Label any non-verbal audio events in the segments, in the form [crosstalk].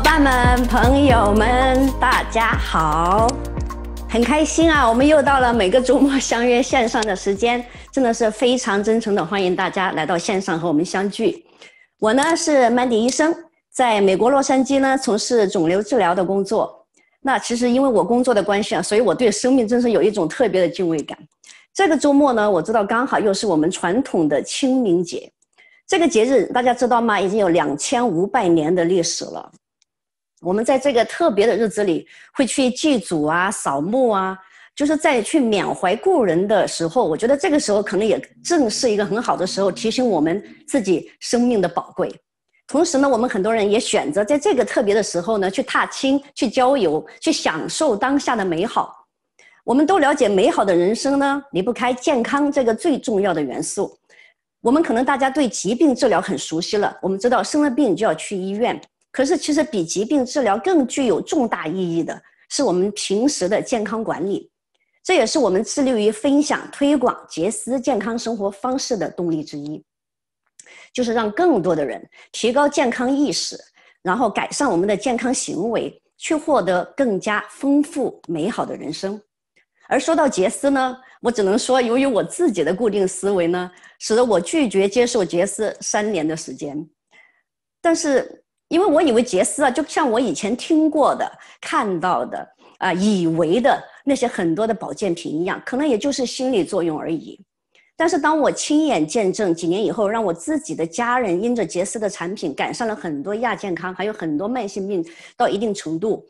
伙伴们、朋友们，大家好！很开心啊，我们又到了每个周末相约线上的时间，真的是非常真诚的欢迎大家来到线上和我们相聚。我呢是 Mandy 医生，在美国洛杉矶呢从事肿瘤治疗的工作。那其实因为我工作的关系啊，所以我对生命真是有一种特别的敬畏感。这个周末呢，我知道刚好又是我们传统的清明节，这个节日大家知道吗？已经有两千五百年的历史了。我们在这个特别的日子里会去祭祖啊、扫墓啊，就是在去缅怀故人的时候，我觉得这个时候可能也正是一个很好的时候，提醒我们自己生命的宝贵。同时呢，我们很多人也选择在这个特别的时候呢，去踏青、去郊游、去享受当下的美好。我们都了解，美好的人生呢，离不开健康这个最重要的元素。我们可能大家对疾病治疗很熟悉了，我们知道生了病就要去医院。可是，其实比疾病治疗更具有重大意义的是我们平时的健康管理，这也是我们致力于分享、推广杰斯健康生活方式的动力之一，就是让更多的人提高健康意识，然后改善我们的健康行为，去获得更加丰富美好的人生。而说到杰斯呢，我只能说，由于我自己的固定思维呢，使得我拒绝接受杰斯三年的时间，但是。因为我以为杰斯啊，就像我以前听过的、看到的、啊以为的那些很多的保健品一样，可能也就是心理作用而已。但是当我亲眼见证几年以后，让我自己的家人因着杰斯的产品，赶上了很多亚健康，还有很多慢性病到一定程度，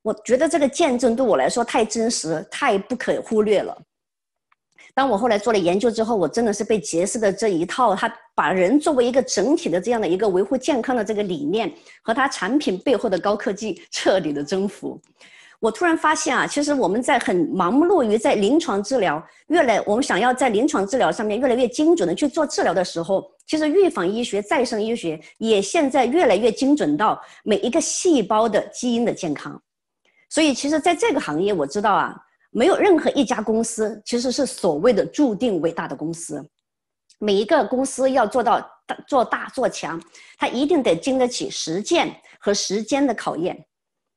我觉得这个见证对我来说太真实，太不可忽略了。当我后来做了研究之后，我真的是被杰斯的这一套，他把人作为一个整体的这样的一个维护健康的这个理念，和他产品背后的高科技彻底的征服。我突然发现啊，其实我们在很忙碌于在临床治疗，越来我们想要在临床治疗上面越来越精准的去做治疗的时候，其实预防医学、再生医学也现在越来越精准到每一个细胞的基因的健康。所以其实在这个行业，我知道啊。没有任何一家公司其实是所谓的注定伟大的公司。每一个公司要做到大做大做强，它一定得经得起实践和时间的考验。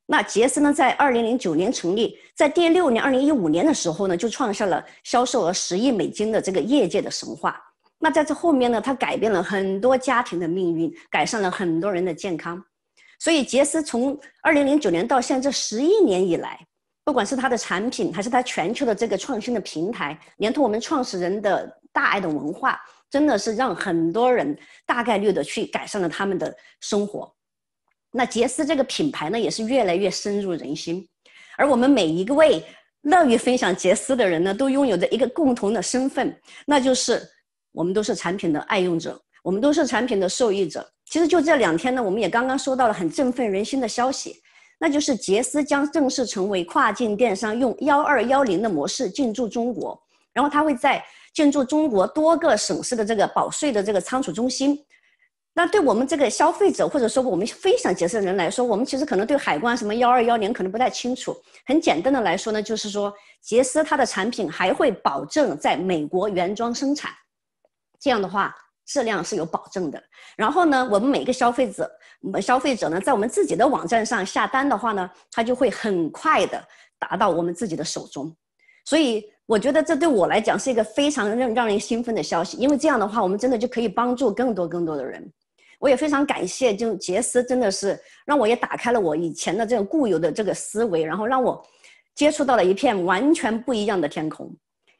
那杰斯呢，在二零零九年成立，在第六年，二零一五年的时候呢，就创下了销售额十亿美金的这个业界的神话。那在这后面呢，它改变了很多家庭的命运，改善了很多人的健康。所以杰斯从二零零九年到现在十一年以来。不管是它的产品，还是它全球的这个创新的平台，连同我们创始人的大爱的文化，真的是让很多人大概率的去改善了他们的生活。那杰斯这个品牌呢，也是越来越深入人心。而我们每一位乐于分享杰斯的人呢，都拥有着一个共同的身份，那就是我们都是产品的爱用者，我们都是产品的受益者。其实就这两天呢，我们也刚刚收到了很振奋人心的消息。那就是杰斯将正式成为跨境电商，用幺二幺零的模式进驻中国，然后它会在进驻中国多个省市的这个保税的这个仓储中心。那对我们这个消费者或者说我们非常杰斯人来说，我们其实可能对海关什么幺二幺零可能不太清楚。很简单的来说呢，就是说杰斯它的产品还会保证在美国原装生产，这样的话。质量是有保证的，然后呢，我们每个消费者，我们消费者呢，在我们自己的网站上下单的话呢，它就会很快的达到我们自己的手中。所以我觉得这对我来讲是一个非常让让人兴奋的消息，因为这样的话，我们真的就可以帮助更多更多的人。我也非常感谢，就杰斯真的是让我也打开了我以前的这种固有的这个思维，然后让我接触到了一片完全不一样的天空。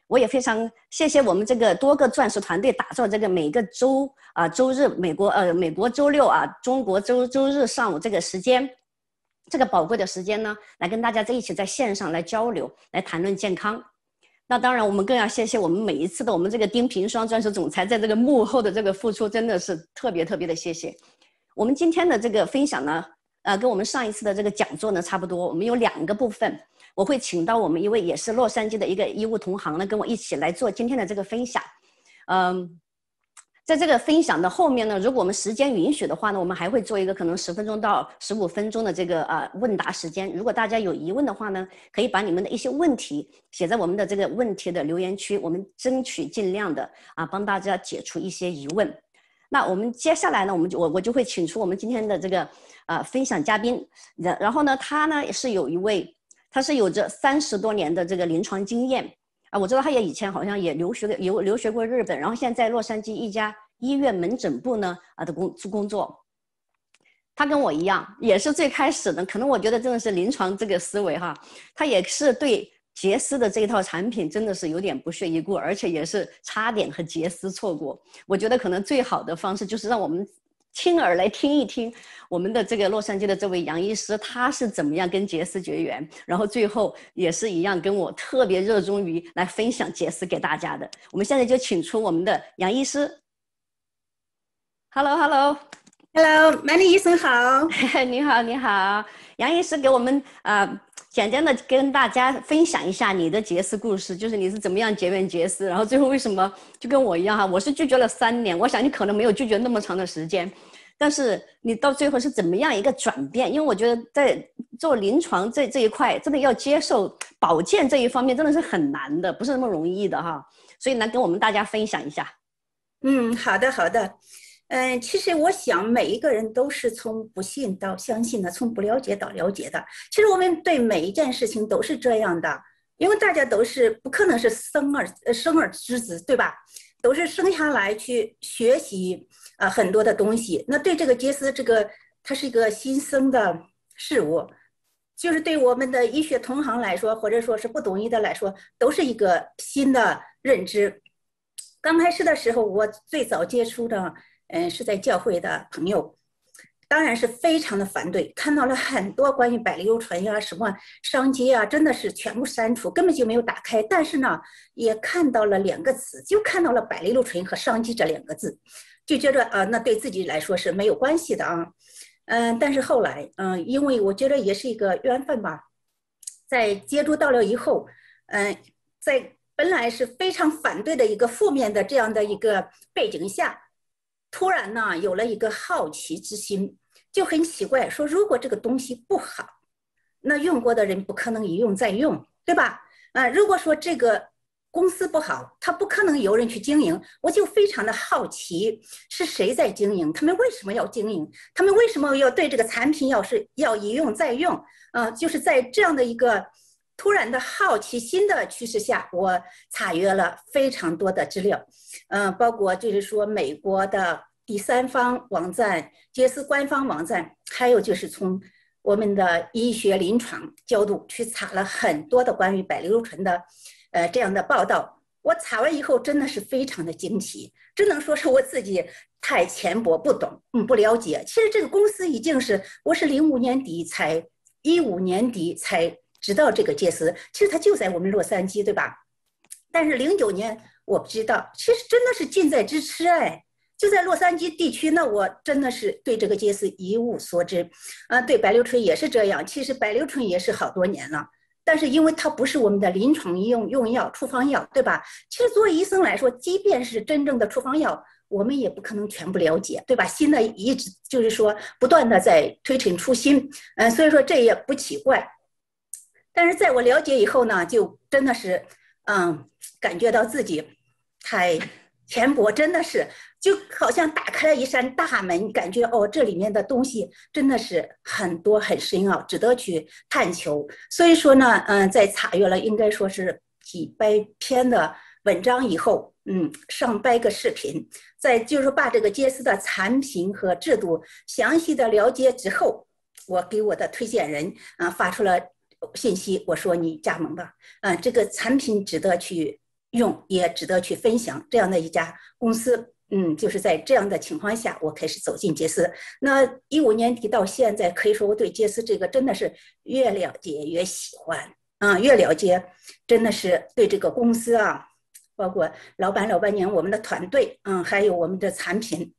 我也非常谢谢我们这个多个钻石团队打造这个每个周啊周日美国呃美国周六啊中国周周日上午这个时间，这个宝贵的时间呢，来跟大家在一起在线上来交流来谈论健康。那当然我们更要谢谢我们每一次的我们这个丁平双钻石总裁在这个幕后的这个付出，真的是特别特别的谢谢。我们今天的这个分享呢。呃，跟我们上一次的这个讲座呢差不多，我们有两个部分，我会请到我们一位也是洛杉矶的一个医务同行呢，跟我一起来做今天的这个分享。嗯，在这个分享的后面呢，如果我们时间允许的话呢，我们还会做一个可能十分钟到十五分钟的这个呃问答时间。如果大家有疑问的话呢，可以把你们的一些问题写在我们的这个问题的留言区，我们争取尽量的啊帮大家解除一些疑问。那我们接下来呢？我们就我我就会请出我们今天的这个呃分享嘉宾，然然后呢，他呢也是有一位，他是有着三十多年的这个临床经验啊，我知道他也以前好像也留学留留学过日本，然后现在洛杉矶一家医院门诊部呢啊的工做工作。他跟我一样，也是最开始的，可能我觉得真的是临床这个思维哈，他也是对。杰斯的这一套产品真的是有点不屑一顾，而且也是差点和杰斯错过。我觉得可能最好的方式就是让我们亲耳来听一听我们的这个洛杉矶的这位杨医师他是怎么样跟杰斯绝缘，然后最后也是一样跟我特别热衷于来分享杰斯给大家的。我们现在就请出我们的杨医师，Hello Hello。Hello，玛丽医生好。[laughs] 你好，你好。杨医师给我们啊，简单的跟大家分享一下你的结识故事，就是你是怎么样结缘结识，然后最后为什么就跟我一样哈，我是拒绝了三年，我想你可能没有拒绝那么长的时间，但是你到最后是怎么样一个转变？因为我觉得在做临床这这一块，真的要接受保健这一方面真的是很难的，不是那么容易的哈。所以来跟我们大家分享一下。嗯，好的，好的。嗯，其实我想，每一个人都是从不信到相信的，从不了解到了解的。其实我们对每一件事情都是这样的，因为大家都是不可能是生而生而知之，对吧？都是生下来去学习啊很多的东西。那对这个结石，这个它是一个新生的事物，就是对我们的医学同行来说，或者说是不懂医的来说，都是一个新的认知。刚开始的时候，我最早接触的。嗯，是在教会的朋友，当然是非常的反对。看到了很多关于百丽优醇呀、什么商机啊，真的是全部删除，根本就没有打开。但是呢，也看到了两个词，就看到了“百丽优醇”和“商机”这两个字，就觉得啊，那对自己来说是没有关系的啊。嗯，但是后来，嗯，因为我觉得也是一个缘分吧，在接触到了以后，嗯，在本来是非常反对的一个负面的这样的一个背景下。突然呢，有了一个好奇之心，就很奇怪，说如果这个东西不好，那用过的人不可能一用再用，对吧？啊，如果说这个公司不好，他不可能有人去经营。我就非常的好奇，是谁在经营？他们为什么要经营？他们为什么要对这个产品要是要一用再用？啊，就是在这样的一个。突然的好奇心的趋势下，我查阅了非常多的资料，嗯，包括就是说美国的第三方网站，杰斯官方网站，还有就是从我们的医学临床角度去查了很多的关于百硫醇的，呃，这样的报道。我查完以后真的是非常的惊奇，只能说是我自己太浅薄，不懂，嗯，不了解。其实这个公司已经是，我是零五年底才，一五年底才。直到这个杰斯，其实他就在我们洛杉矶，对吧？但是零九年我不知道，其实真的是近在咫尺，哎，就在洛杉矶地区。那我真的是对这个杰斯一无所知啊。对白柳醇也是这样，其实白柳醇也是好多年了，但是因为它不是我们的临床用用药处方药，对吧？其实作为医生来说，即便是真正的处方药，我们也不可能全部了解，对吧？新的一直就是说不断的在推陈出新，嗯，所以说这也不奇怪。但是在我了解以后呢，就真的是，嗯，感觉到自己太浅薄，真的是就好像打开了一扇大门，感觉哦，这里面的东西真的是很多很深奥，值得去探求。所以说呢，嗯，在查阅了应该说是几百篇的文章以后，嗯，上百个视频，在就是把这个杰斯的产品和制度详细的了解之后，我给我的推荐人啊发出了。信息我说你加盟吧，嗯，这个产品值得去用，也值得去分享。这样的一家公司，嗯，就是在这样的情况下，我开始走进杰斯。那一五年底到现在，可以说我对杰斯这个真的是越了解越喜欢，嗯，越了解真的是对这个公司啊，包括老板、老板娘、我们的团队，嗯，还有我们的产品，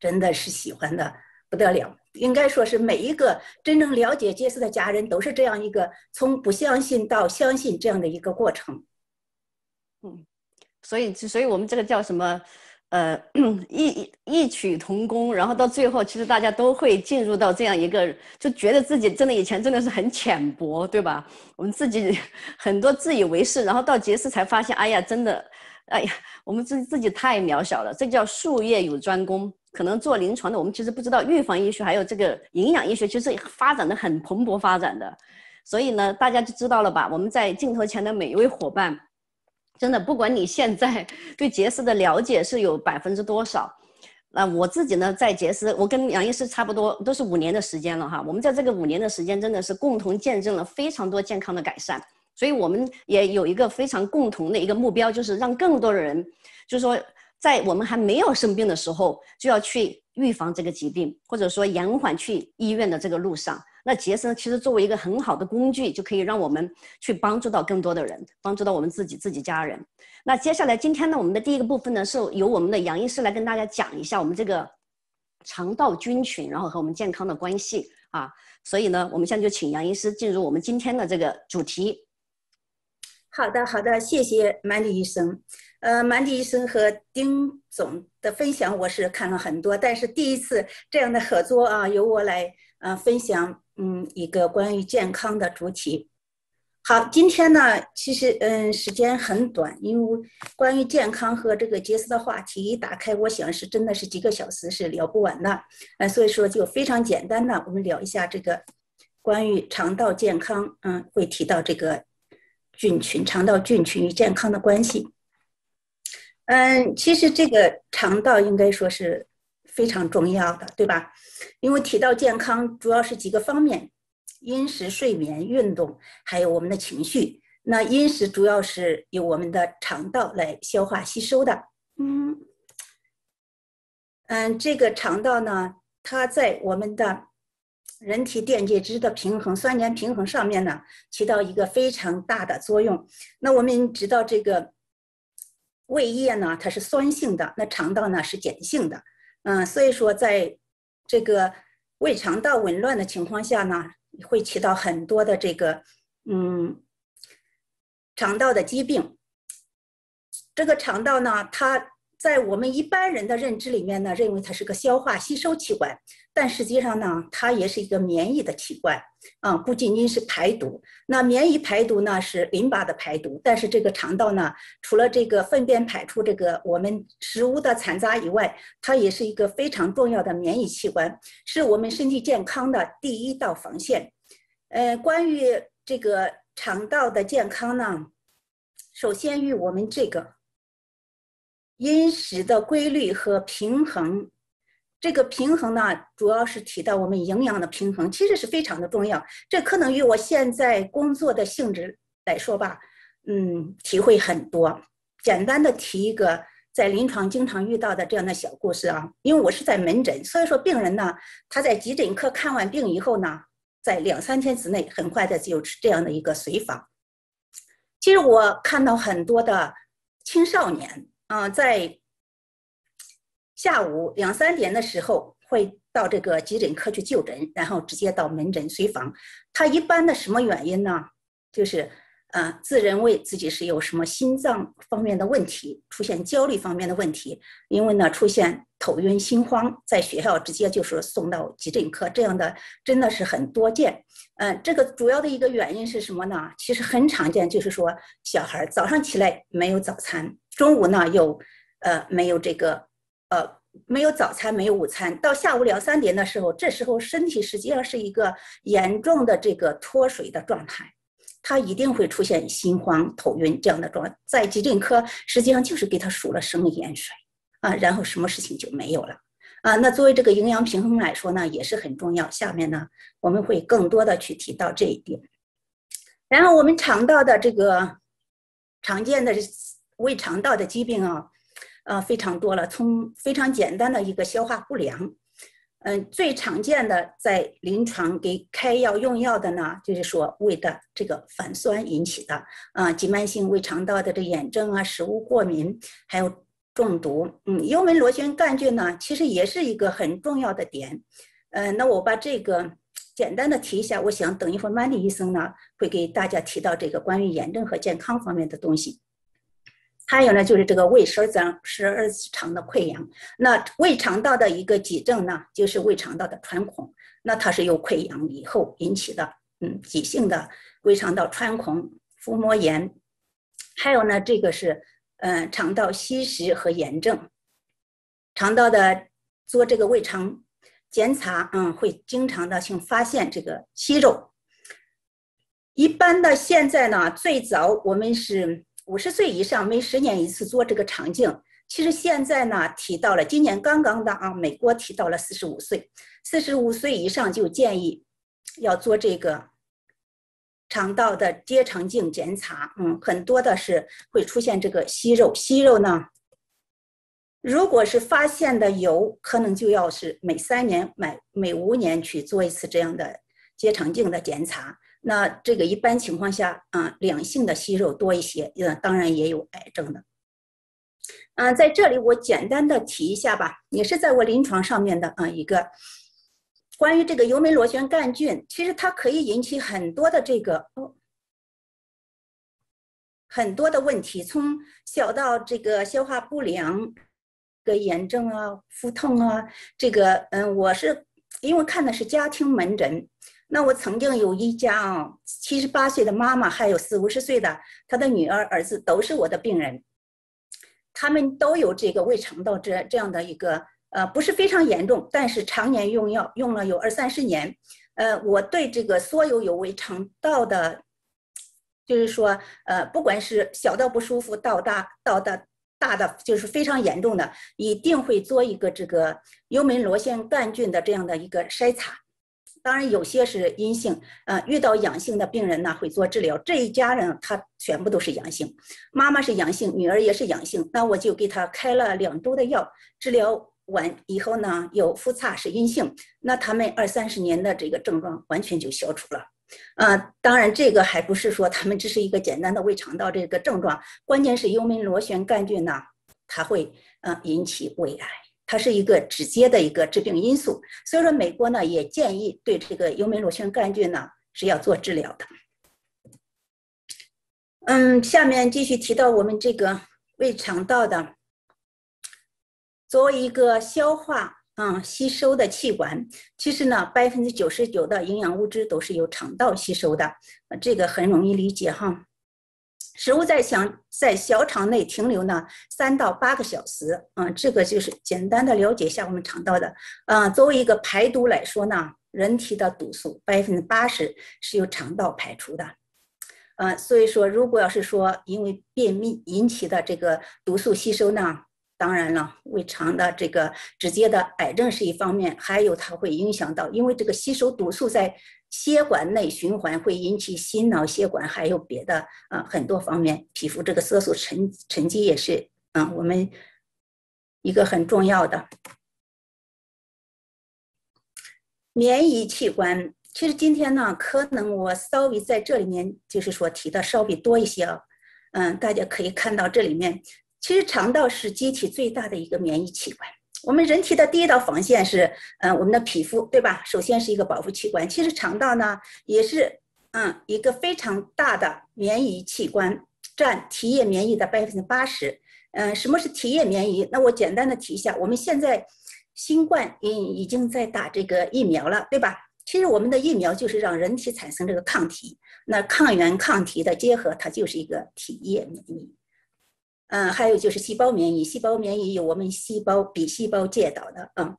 真的是喜欢的。不得了，应该说是每一个真正了解杰斯的家人都是这样一个从不相信到相信这样的一个过程。嗯，所以，所以，我们这个叫什么？呃，[clears throat] 异异曲同工，然后到最后，其实大家都会进入到这样一个，就觉得自己真的以前真的是很浅薄，对吧？我们自己很多自以为是，然后到杰斯才发现，哎呀，真的。哎呀，我们自自己太渺小了，这叫术业有专攻。可能做临床的，我们其实不知道预防医学还有这个营养医学，其实发展的很蓬勃发展的。所以呢，大家就知道了吧？我们在镜头前的每一位伙伴，真的不管你现在对杰斯的了解是有百分之多少，那我自己呢，在杰斯，我跟杨医师差不多都是五年的时间了哈。我们在这个五年的时间，真的是共同见证了非常多健康的改善。所以，我们也有一个非常共同的一个目标，就是让更多的人，就是说，在我们还没有生病的时候，就要去预防这个疾病，或者说延缓去医院的这个路上。那杰森其实作为一个很好的工具，就可以让我们去帮助到更多的人，帮助到我们自己、自己家人。那接下来，今天呢，我们的第一个部分呢，是由我们的杨医师来跟大家讲一下我们这个肠道菌群，然后和我们健康的关系啊。所以呢，我们现在就请杨医师进入我们今天的这个主题。好的，好的，谢谢曼迪医生。呃，曼迪医生和丁总的分享，我是看了很多，但是第一次这样的合作啊，由我来呃分享，嗯，一个关于健康的主题。好，今天呢，其实嗯，时间很短，因为关于健康和这个杰斯的话题一打开，我想是真的是几个小时是聊不完的，呃，所以说就非常简单的，我们聊一下这个关于肠道健康，嗯，会提到这个。菌群、肠道菌群与健康的关系。嗯，其实这个肠道应该说是非常重要的，对吧？因为提到健康，主要是几个方面：饮食、睡眠、运动，还有我们的情绪。那饮食主要是由我们的肠道来消化吸收的。嗯嗯，这个肠道呢，它在我们的。人体电解质的平衡、酸碱平衡上面呢，起到一个非常大的作用。那我们知道，这个胃液呢，它是酸性的；那肠道呢，是碱性的。嗯，所以说，在这个胃肠道紊乱的情况下呢，会起到很多的这个嗯肠道的疾病。这个肠道呢，它。在我们一般人的认知里面呢，认为它是个消化吸收器官，但实际上呢，它也是一个免疫的器官啊，不仅仅是排毒。那免疫排毒呢，是淋巴的排毒，但是这个肠道呢，除了这个粪便排出这个我们食物的残渣以外，它也是一个非常重要的免疫器官，是我们身体健康的第一道防线。呃，关于这个肠道的健康呢，首先与我们这个。饮食的规律和平衡，这个平衡呢，主要是提到我们营养的平衡，其实是非常的重要。这可能与我现在工作的性质来说吧，嗯，体会很多。简单的提一个在临床经常遇到的这样的小故事啊，因为我是在门诊，所以说病人呢，他在急诊科看完病以后呢，在两三天之内很快的就这样的一个随访。其实我看到很多的青少年。嗯，在下午两三点的时候会到这个急诊科去就诊，然后直接到门诊随访。他一般的什么原因呢？就是呃，自认为自己是有什么心脏方面的问题，出现焦虑方面的问题，因为呢出现头晕心慌，在学校直接就是送到急诊科，这样的真的是很多见。嗯，这个主要的一个原因是什么呢？其实很常见，就是说小孩早上起来没有早餐。中午呢有，呃，没有这个，呃，没有早餐，没有午餐。到下午两三点的时候，这时候身体实际上是一个严重的这个脱水的状态，他一定会出现心慌、头晕这样的状。在急诊科，实际上就是给他输了生理盐水啊，然后什么事情就没有了啊。那作为这个营养平衡来说呢，也是很重要。下面呢，我们会更多的去提到这一点。然后我们肠道的这个常见的。胃肠道的疾病啊，呃，非常多了，从非常简单的一个消化不良，嗯，最常见的在临床给开药用药的呢，就是说胃的这个反酸引起的，啊，急慢性胃肠道的这炎症啊，食物过敏，还有中毒，嗯，幽门螺旋杆菌呢，其实也是一个很重要的点，嗯，那我把这个简单的提一下，我想等一会儿曼丽医生呢会给大家提到这个关于炎症和健康方面的东西。还有呢，就是这个胃十二肠十二指肠的溃疡。那胃肠道的一个急症呢，就是胃肠道的穿孔，那它是由溃疡以后引起的，嗯，急性的胃肠道穿孔、腹膜炎。还有呢，这个是嗯，肠道吸食和炎症。肠道的做这个胃肠检查，嗯，会经常的去发现这个息肉。一般的现在呢，最早我们是。五十岁以上每十年一次做这个肠镜。其实现在呢提到了，今年刚刚的啊，美国提到了四十五岁，四十五岁以上就建议要做这个肠道的结肠镜检查。嗯，很多的是会出现这个息肉，息肉呢，如果是发现的有可能就要是每三年每每五年去做一次这样的结肠镜的检查。那这个一般情况下啊，两性的息肉多一些，呃，当然也有癌症的。嗯，在这里我简单的提一下吧，也是在我临床上面的啊一个关于这个幽门螺旋杆菌，其实它可以引起很多的这个很多的问题，从小到这个消化不良的炎症啊、腹痛啊，这个嗯，我是因为看的是家庭门诊。那我曾经有一家啊，七十八岁的妈妈，还有四五十岁的，她的女儿、儿子都是我的病人，他们都有这个胃肠道这这样的一个呃，不是非常严重，但是常年用药用了有二三十年。呃，我对这个所有有胃肠道的，就是说呃，不管是小到不舒服，到大到的大的就是非常严重的，一定会做一个这个幽门螺旋杆菌的这样的一个筛查。当然，有些是阴性，呃，遇到阳性的病人呢，会做治疗。这一家人他全部都是阳性，妈妈是阳性，女儿也是阳性，那我就给他开了两周的药，治疗完以后呢，有复查是阴性，那他们二三十年的这个症状完全就消除了，呃，当然这个还不是说他们只是一个简单的胃肠道这个症状，关键是幽门螺旋杆菌呢，它会呃引起胃癌。它是一个直接的一个致病因素，所以说美国呢也建议对这个幽门螺旋杆菌呢是要做治疗的。嗯，下面继续提到我们这个胃肠道的，作为一个消化啊吸收的器官，其实呢百分之九十九的营养物质都是由肠道吸收的，这个很容易理解哈。食物在小在小肠内停留呢，三到八个小时。嗯，这个就是简单的了解一下我们肠道的。嗯，作为一个排毒来说呢，人体的毒素百分之八十是由肠道排出的。嗯，所以说，如果要是说因为便秘引起的这个毒素吸收呢，当然了，胃肠的这个直接的癌症是一方面，还有它会影响到，因为这个吸收毒素在。血管内循环会引起心脑血管，还有别的啊很多方面，皮肤这个色素沉沉积也是啊，我们一个很重要的免疫器官。其实今天呢，可能我稍微在这里面就是说提的稍微多一些啊，嗯，大家可以看到这里面，其实肠道是机体最大的一个免疫器官。我们人体的第一道防线是，嗯，我们的皮肤，对吧？首先是一个保护器官。其实肠道呢，也是，嗯，一个非常大的免疫器官，占体液免疫的百分之八十。嗯，什么是体液免疫？那我简单的提一下，我们现在新冠，已已经在打这个疫苗了，对吧？其实我们的疫苗就是让人体产生这个抗体，那抗原抗体的结合，它就是一个体液免疫。嗯，还有就是细胞免疫，细胞免疫有我们细胞、B 细胞介导的啊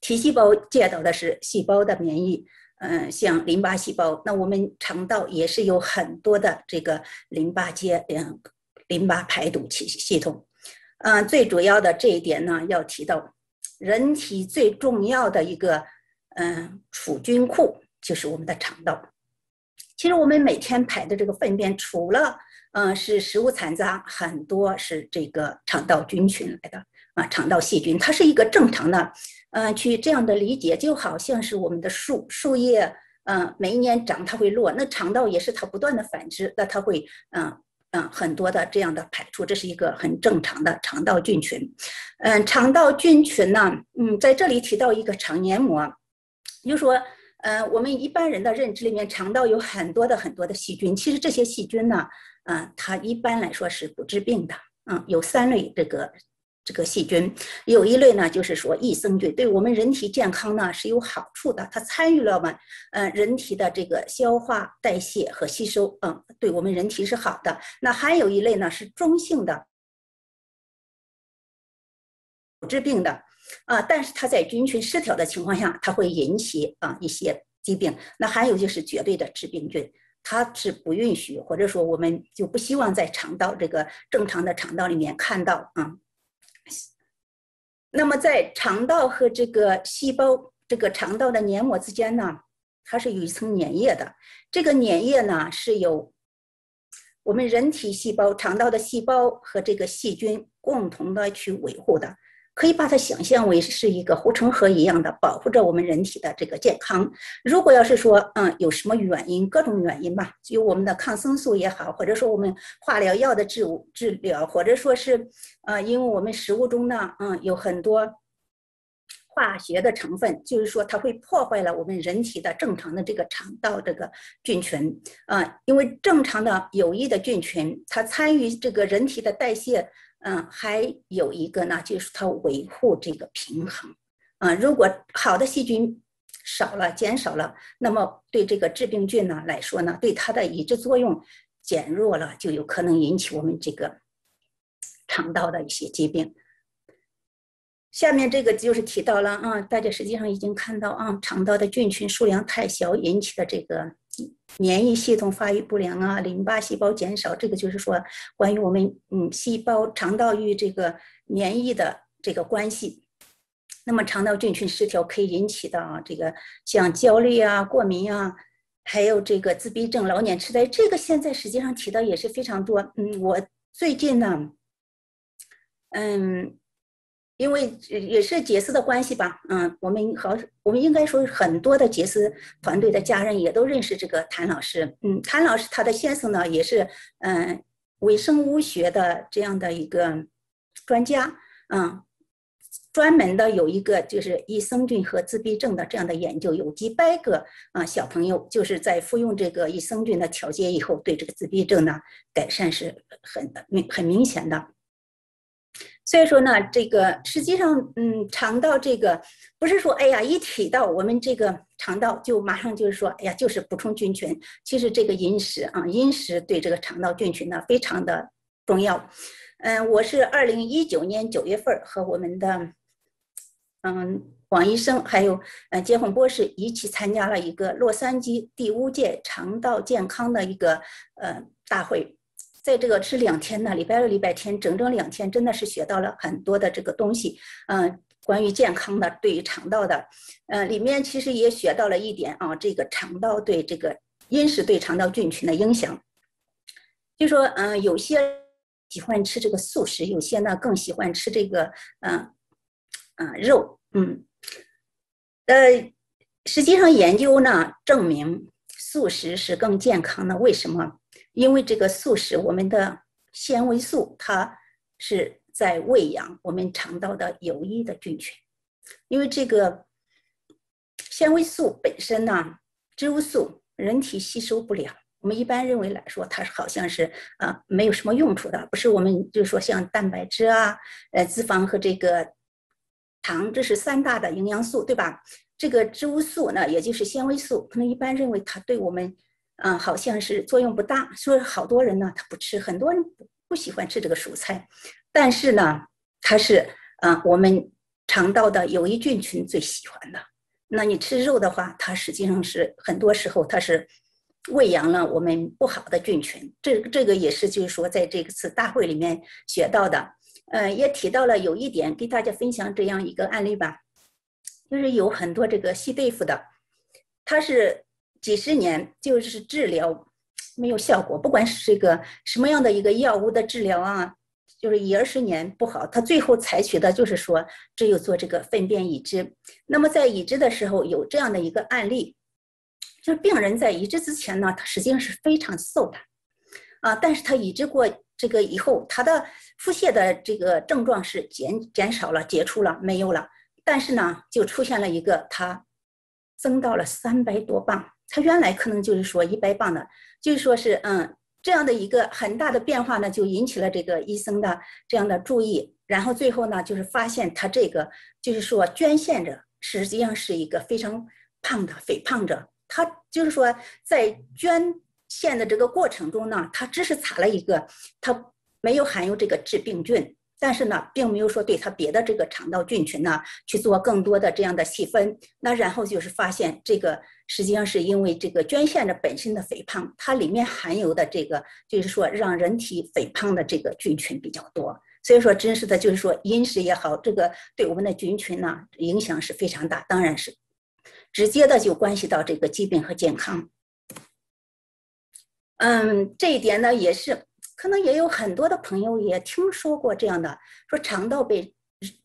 体细胞介导的是细胞的免疫。嗯，像淋巴细胞，那我们肠道也是有很多的这个淋巴结，嗯，淋巴排毒系系统。嗯，最主要的这一点呢，要提到人体最重要的一个嗯储菌库就是我们的肠道。其实我们每天排的这个粪便，除了嗯，是食物残渣很多，是这个肠道菌群来的啊，肠道细菌，它是一个正常的，嗯，去这样的理解就好像是我们的树树叶，嗯，每一年长它会落，那肠道也是它不断的繁殖，那它会嗯嗯很多的这样的排出，这是一个很正常的肠道菌群，嗯，肠道菌群呢，嗯，在这里提到一个肠黏膜，就说，嗯，我们一般人的认知里面，肠道有很多的很多的细菌，其实这些细菌呢。啊，它一般来说是不治病的。嗯，有三类这个这个细菌，有一类呢就是说益生菌，对我们人体健康呢是有好处的，它参与了我们呃人体的这个消化、代谢和吸收，嗯，对我们人体是好的。那还有一类呢是中性的，不治病的。啊，但是它在菌群失调的情况下，它会引起啊一些疾病。那还有就是绝对的致病菌。它是不允许，或者说我们就不希望在肠道这个正常的肠道里面看到啊。那么在肠道和这个细胞、这个肠道的黏膜之间呢，它是有一层粘液的。这个粘液呢，是由我们人体细胞、肠道的细胞和这个细菌共同的去维护的。可以把它想象为是一个护城河一样的，保护着我们人体的这个健康。如果要是说，嗯，有什么原因，各种原因吧，就我们的抗生素也好，或者说我们化疗药的治治疗，或者说是，啊，因为我们食物中呢，嗯，有很多化学的成分，就是说它会破坏了我们人体的正常的这个肠道这个菌群，啊，因为正常的有益的菌群，它参与这个人体的代谢。嗯，还有一个呢，就是它维护这个平衡。嗯，如果好的细菌少了、减少了，那么对这个致病菌呢来说呢，对它的抑制作用减弱了，就有可能引起我们这个肠道的一些疾病。下面这个就是提到了，啊，大家实际上已经看到啊，肠道的菌群数量太小引起的这个。免疫系统发育不良啊，淋巴细胞减少，这个就是说关于我们嗯，细胞肠道与这个免疫的这个关系。那么，肠道菌群失调可以引起的啊，这个像焦虑啊、过敏啊，还有这个自闭症、老年痴呆，这个现在实际上提到也是非常多。嗯，我最近呢，嗯。因为也也是杰斯的关系吧，嗯，我们好，我们应该说很多的杰斯团队的家人也都认识这个谭老师，嗯，谭老师他的先生呢也是，嗯，微生物学的这样的一个专家，嗯，专门的有一个就是益生菌和自闭症的这样的研究，有几百个啊小朋友就是在服用这个益生菌的调节以后，对这个自闭症呢改善是很明很明显的。所以说呢，这个实际上，嗯，肠道这个不是说，哎呀，一提到我们这个肠道就马上就是说，哎呀，就是补充菌群。其实这个饮食啊，饮食对这个肠道菌群呢非常的重要。嗯，我是二零一九年九月份和我们的嗯王医生还有嗯杰红博士一起参加了一个洛杉矶第五届肠道健康的一个嗯大会。在这个吃两天呢，礼拜二、礼拜天，整整两天，真的是学到了很多的这个东西。嗯，关于健康的，对于肠道的，嗯，里面其实也学到了一点啊。这个肠道对这个饮食对肠道菌群的影响，就说，嗯，有些喜欢吃这个素食，有些呢更喜欢吃这个，嗯，啊，肉，嗯，呃，实际上研究呢证明素食是更健康的，为什么？因为这个素食，我们的纤维素它是在喂养我们肠道的有益的菌群。因为这个纤维素本身呢，植物素人体吸收不了。我们一般认为来说，它是好像是啊没有什么用处的，不是我们就是说像蛋白质啊、呃脂肪和这个糖，这是三大的营养素对吧？这个植物素呢，也就是纤维素，可能一般认为它对我们。嗯，好像是作用不大。所以好多人呢，他不吃，很多人不不喜欢吃这个蔬菜，但是呢，它是嗯，我们肠道的有益菌群最喜欢的。那你吃肉的话，它实际上是很多时候它是喂养了我们不好的菌群。这这个也是就是说，在这次大会里面学到的，嗯，也提到了有一点，给大家分享这样一个案例吧，就是有很多这个西贝夫的，他是。几十年就是治疗没有效果，不管是这个什么样的一个药物的治疗啊，就是一二十年不好，他最后采取的就是说只有做这个粪便移植。那么在移植的时候有这样的一个案例，就是病人在移植之前呢，他实际上是非常瘦的啊，但是他移植过这个以后，他的腹泻的这个症状是减减少了、解除了、没有了，但是呢，就出现了一个他增到了三百多磅。他原来可能就是说一百磅的，就是说是嗯这样的一个很大的变化呢，就引起了这个医生的这样的注意。然后最后呢，就是发现他这个就是说捐献者实际上是一个非常胖的肥胖者，他就是说在捐献的这个过程中呢，他只是查了一个，他没有含有这个致病菌。但是呢，并没有说对他别的这个肠道菌群呢去做更多的这样的细分。那然后就是发现，这个实际上是因为这个捐献者本身的肥胖，它里面含有的这个就是说让人体肥胖的这个菌群比较多。所以说，真实的，就是说饮食也好，这个对我们的菌群呢影响是非常大，当然是直接的就关系到这个疾病和健康。嗯，这一点呢也是。可能也有很多的朋友也听说过这样的，说肠道被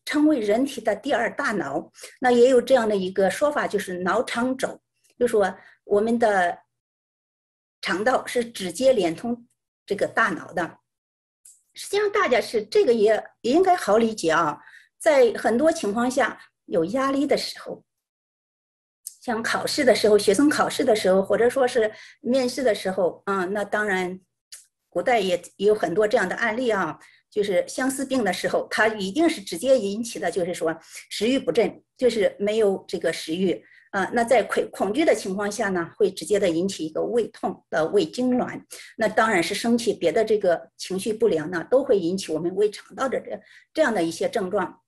称为人体的第二大脑，那也有这样的一个说法，就是脑肠轴，就说我们的肠道是直接连通这个大脑的。实际上，大家是这个也也应该好理解啊。在很多情况下，有压力的时候，像考试的时候，学生考试的时候，或者说是面试的时候，啊，那当然。古代也也有很多这样的案例啊，就是相思病的时候，它一定是直接引起的，就是说食欲不振，就是没有这个食欲啊。那在恐恐惧的情况下呢，会直接的引起一个胃痛的胃痉挛。那当然是生气、别的这个情绪不良呢，都会引起我们胃肠道的这这样的一些症状。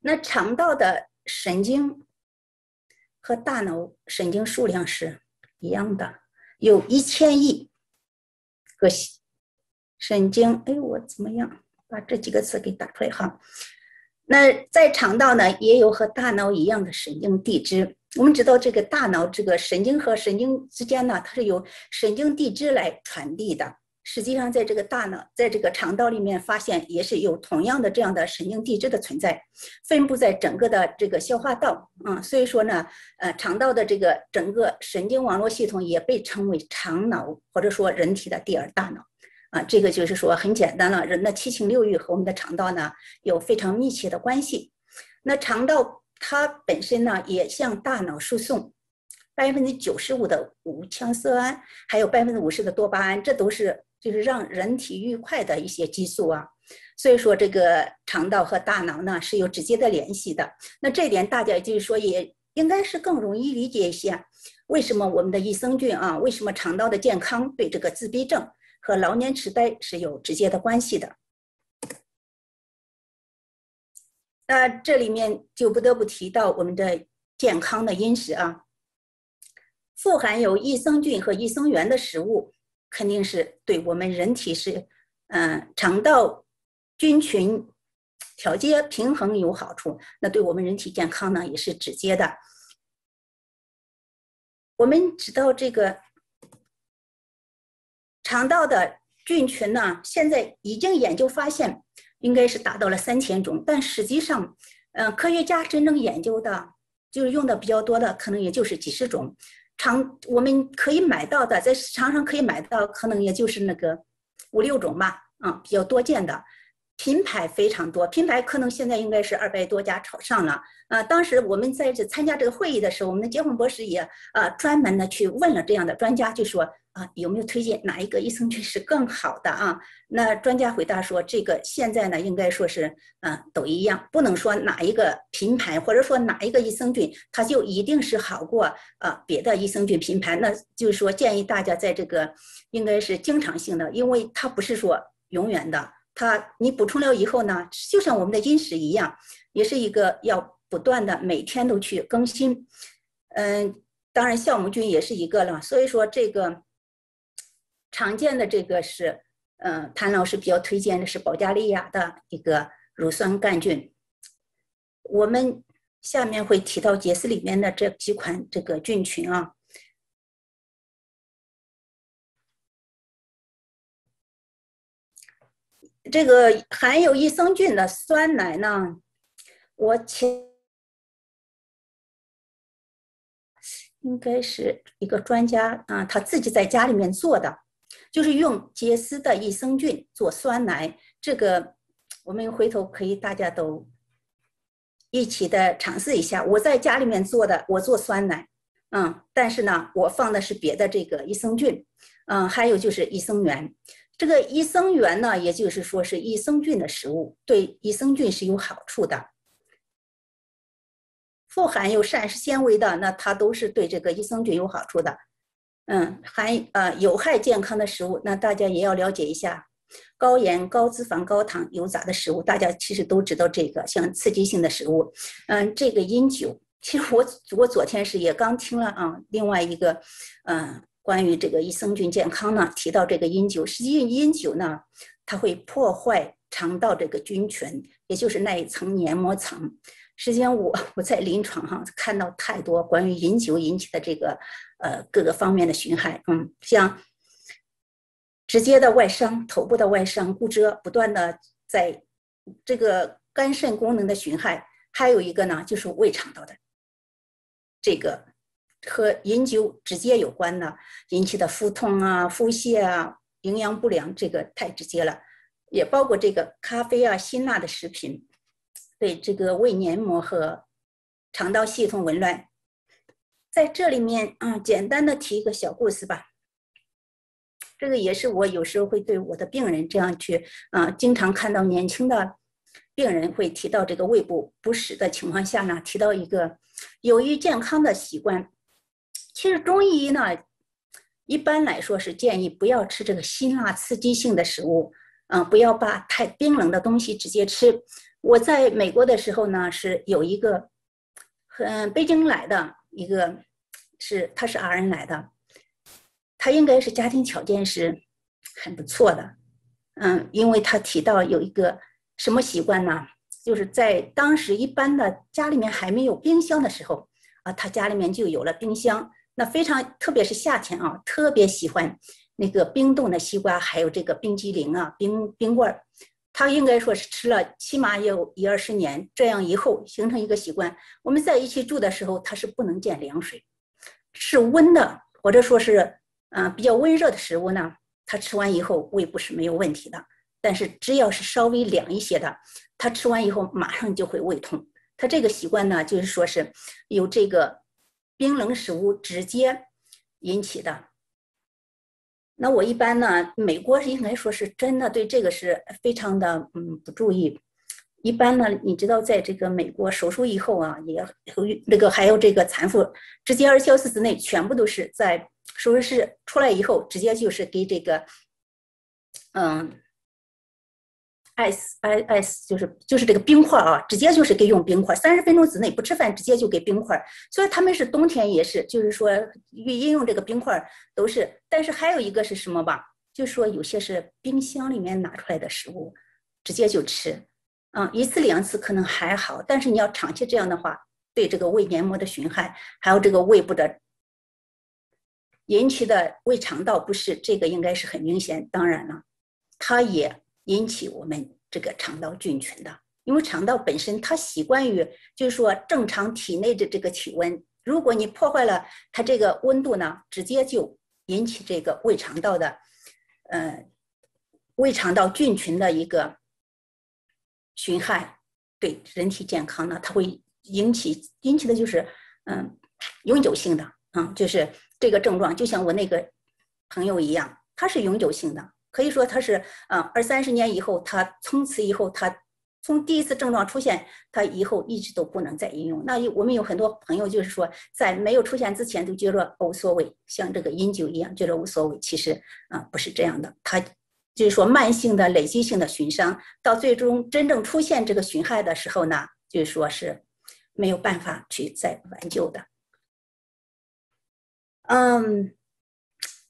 那肠道的神经和大脑神经数量是一样的，有一千亿。个神经，哎，我怎么样？把这几个词给打出来哈。那在肠道呢，也有和大脑一样的神经递质。我们知道，这个大脑这个神经和神经之间呢，它是由神经递质来传递的。实际上，在这个大脑，在这个肠道里面发现也是有同样的这样的神经递质的存在，分布在整个的这个消化道，啊，所以说呢，呃，肠道的这个整个神经网络系统也被称为肠脑，或者说人体的第二大脑，啊，这个就是说很简单了，人的七情六欲和我们的肠道呢有非常密切的关系，那肠道它本身呢也向大脑输送百分之九十五的五羟色胺，还有百分之五十的多巴胺，这都是。就是让人体愉快的一些激素啊，所以说这个肠道和大脑呢是有直接的联系的。那这点大家就是说也应该是更容易理解一些。为什么我们的益生菌啊，为什么肠道的健康对这个自闭症和老年痴呆是有直接的关系的？那这里面就不得不提到我们的健康的饮食啊，富含有益生菌和益生元的食物。肯定是对我们人体是，嗯，肠道菌群调节平衡有好处。那对我们人体健康呢，也是直接的。我们知道这个肠道的菌群呢，现在已经研究发现，应该是达到了三千种，但实际上，嗯，科学家真正研究的，就是用的比较多的，可能也就是几十种。常我们可以买到的，在市场上可以买到，可能也就是那个五六种吧，嗯，比较多见的。品牌非常多，品牌可能现在应该是二百多家朝上了啊。当时我们在这参加这个会议的时候，我们的杰婚博士也啊专门的去问了这样的专家，就说啊有没有推荐哪一个益生菌是更好的啊？那专家回答说，这个现在呢应该说是嗯都一样，不能说哪一个品牌或者说哪一个益生菌，它就一定是好过啊别的益生菌品牌。那就是说建议大家在这个应该是经常性的，因为它不是说永远的。它你补充了以后呢，就像我们的饮食一样，也是一个要不断的每天都去更新。嗯，当然酵母菌也是一个了，所以说这个常见的这个是，嗯，谭老师比较推荐的是保加利亚的一个乳酸杆菌。我们下面会提到杰斯里面的这几款这个菌群啊。这个含有益生菌的酸奶呢，我前应该是一个专家啊，他自己在家里面做的，就是用杰斯的益生菌做酸奶。这个我们回头可以大家都一起的尝试一下。我在家里面做的，我做酸奶，嗯，但是呢，我放的是别的这个益生菌，嗯，还有就是益生元。这个益生元呢，也就是说是益生菌的食物，对益生菌是有好处的。富含有膳食纤维的，那它都是对这个益生菌有好处的。嗯，含呃有害健康的食物，那大家也要了解一下。高盐、高脂肪、高糖、油炸的食物，大家其实都知道这个。像刺激性的食物，嗯，这个饮酒，其实我我昨天是也刚听了啊，另外一个，嗯。关于这个益生菌健康呢，提到这个饮酒，实际饮酒呢，它会破坏肠道这个菌群，也就是那一层黏膜层。实际上，我我在临床上看到太多关于饮酒引起的这个呃各个方面的损害，嗯，像直接的外伤、头部的外伤、骨折，不断的在这个肝肾功能的损害，还有一个呢就是胃肠道的这个。和饮酒直接有关的，引起的腹痛啊、腹泻啊、营养不良，这个太直接了，也包括这个咖啡啊、辛辣的食品，对这个胃黏膜和肠道系统紊乱。在这里面，嗯，简单的提一个小故事吧。这个也是我有时候会对我的病人这样去，嗯，经常看到年轻的病人会提到这个胃部不适的情况下呢，提到一个有益健康的习惯。其实中医呢，一般来说是建议不要吃这个辛辣刺激性的食物，嗯，不要把太冰冷的东西直接吃。我在美国的时候呢，是有一个，嗯，北京来的一个，是他是 RN 来的，他应该是家庭条件是很不错的，嗯，因为他提到有一个什么习惯呢，就是在当时一般的家里面还没有冰箱的时候，啊，他家里面就有了冰箱。非常，特别是夏天啊，特别喜欢那个冰冻的西瓜，还有这个冰激凌啊，冰冰棍儿。他应该说是吃了，起码有一二十年，这样以后形成一个习惯。我们在一起住的时候，他是不能见凉水，是温的或者说是嗯比较温热的食物呢。他吃完以后胃不是没有问题的，但是只要是稍微凉一些的，他吃完以后马上就会胃痛。他这个习惯呢，就是说是有这个。冰冷食物直接引起的。那我一般呢，美国应该说是真的对这个是非常的嗯不注意。一般呢，你知道在这个美国手术以后啊，也那个还有这个产妇直接二十四小时内全部都是在手术室出来以后，直接就是给这个嗯。ice ice 就是就是这个冰块啊，直接就是给用冰块，三十分钟之内不吃饭，直接就给冰块。所以他们是冬天也是，就是说运应用这个冰块都是，但是还有一个是什么吧？就说有些是冰箱里面拿出来的食物，直接就吃。嗯，一次两次可能还好，但是你要长期这样的话，对这个胃黏膜的损害，还有这个胃部的引起的胃肠道不适，这个应该是很明显。当然了，它也。引起我们这个肠道菌群的，因为肠道本身它习惯于，就是说正常体内的这个体温，如果你破坏了它这个温度呢，直接就引起这个胃肠道的，呃，胃肠道菌群的一个损害，对人体健康呢，它会引起引起的就是，嗯，永久性的，嗯，就是这个症状，就像我那个朋友一样，他是永久性的。可以说他是，嗯，二三十年以后，他从此以后，他从第一次症状出现，他以后一直都不能再饮用。那有我们有很多朋友，就是说在没有出现之前都觉得无所谓，像这个饮酒一样，觉得无所谓。其实，啊，不是这样的。他就是说，慢性的累积性的损伤，到最终真正出现这个损害的时候呢，就是说是没有办法去再挽救的。嗯。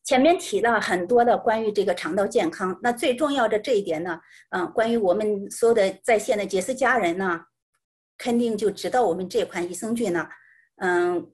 前面提到很多的关于这个肠道健康，那最重要的这一点呢，嗯，关于我们所有的在线的杰斯家人呢，肯定就知道我们这款益生菌呢，嗯。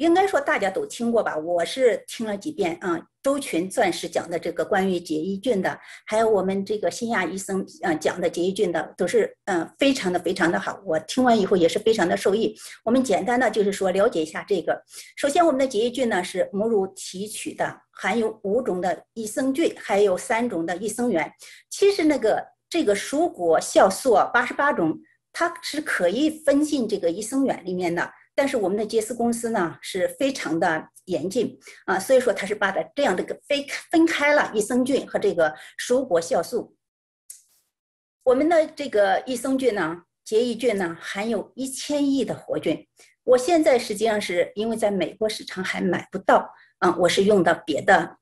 应该说大家都听过吧？我是听了几遍啊，周群钻石讲的这个关于结衣菌的，还有我们这个新亚医生啊讲的结衣菌的，都是嗯非常的非常的好。我听完以后也是非常的受益。我们简单的就是说了解一下这个。首先，我们的结衣菌呢是母乳提取的，含有五种的益生菌，还有三种的益生元。其实那个这个蔬果酵素八十八种，它是可以分进这个益生元里面的。但是我们的杰斯公司呢，是非常的严谨啊，所以说它是把它这样的个分分开了益生菌和这个蔬果活素。我们的这个益生菌呢，结益菌呢，含有一千亿的活菌。我现在实际上是，因为在美国市场还买不到，嗯，我是用的别的，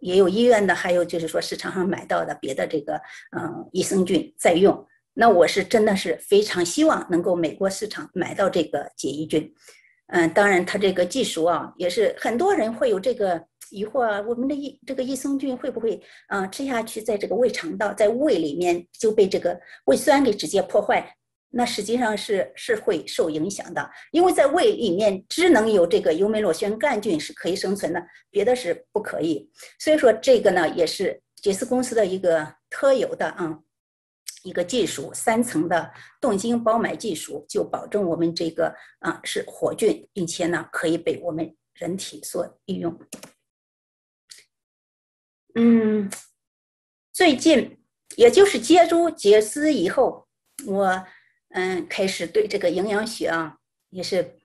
也有医院的，还有就是说市场上买到的别的这个，嗯，益生菌在用。那我是真的是非常希望能够美国市场买到这个解译菌，嗯，当然它这个技术啊，也是很多人会有这个疑惑，啊。我们的益这个益生菌会不会啊吃下去，在这个胃肠道，在胃里面就被这个胃酸给直接破坏？那实际上是是会受影响的，因为在胃里面只能有这个幽门螺旋杆菌是可以生存的，别的是不可以。所以说这个呢，也是杰斯公司的一个特有的啊。一个技术，三层的冻精包埋技术就保证我们这个啊是活菌，并且呢可以被我们人体所利用。嗯，最近也就是接触、杰斯以后，我嗯开始对这个营养学啊也是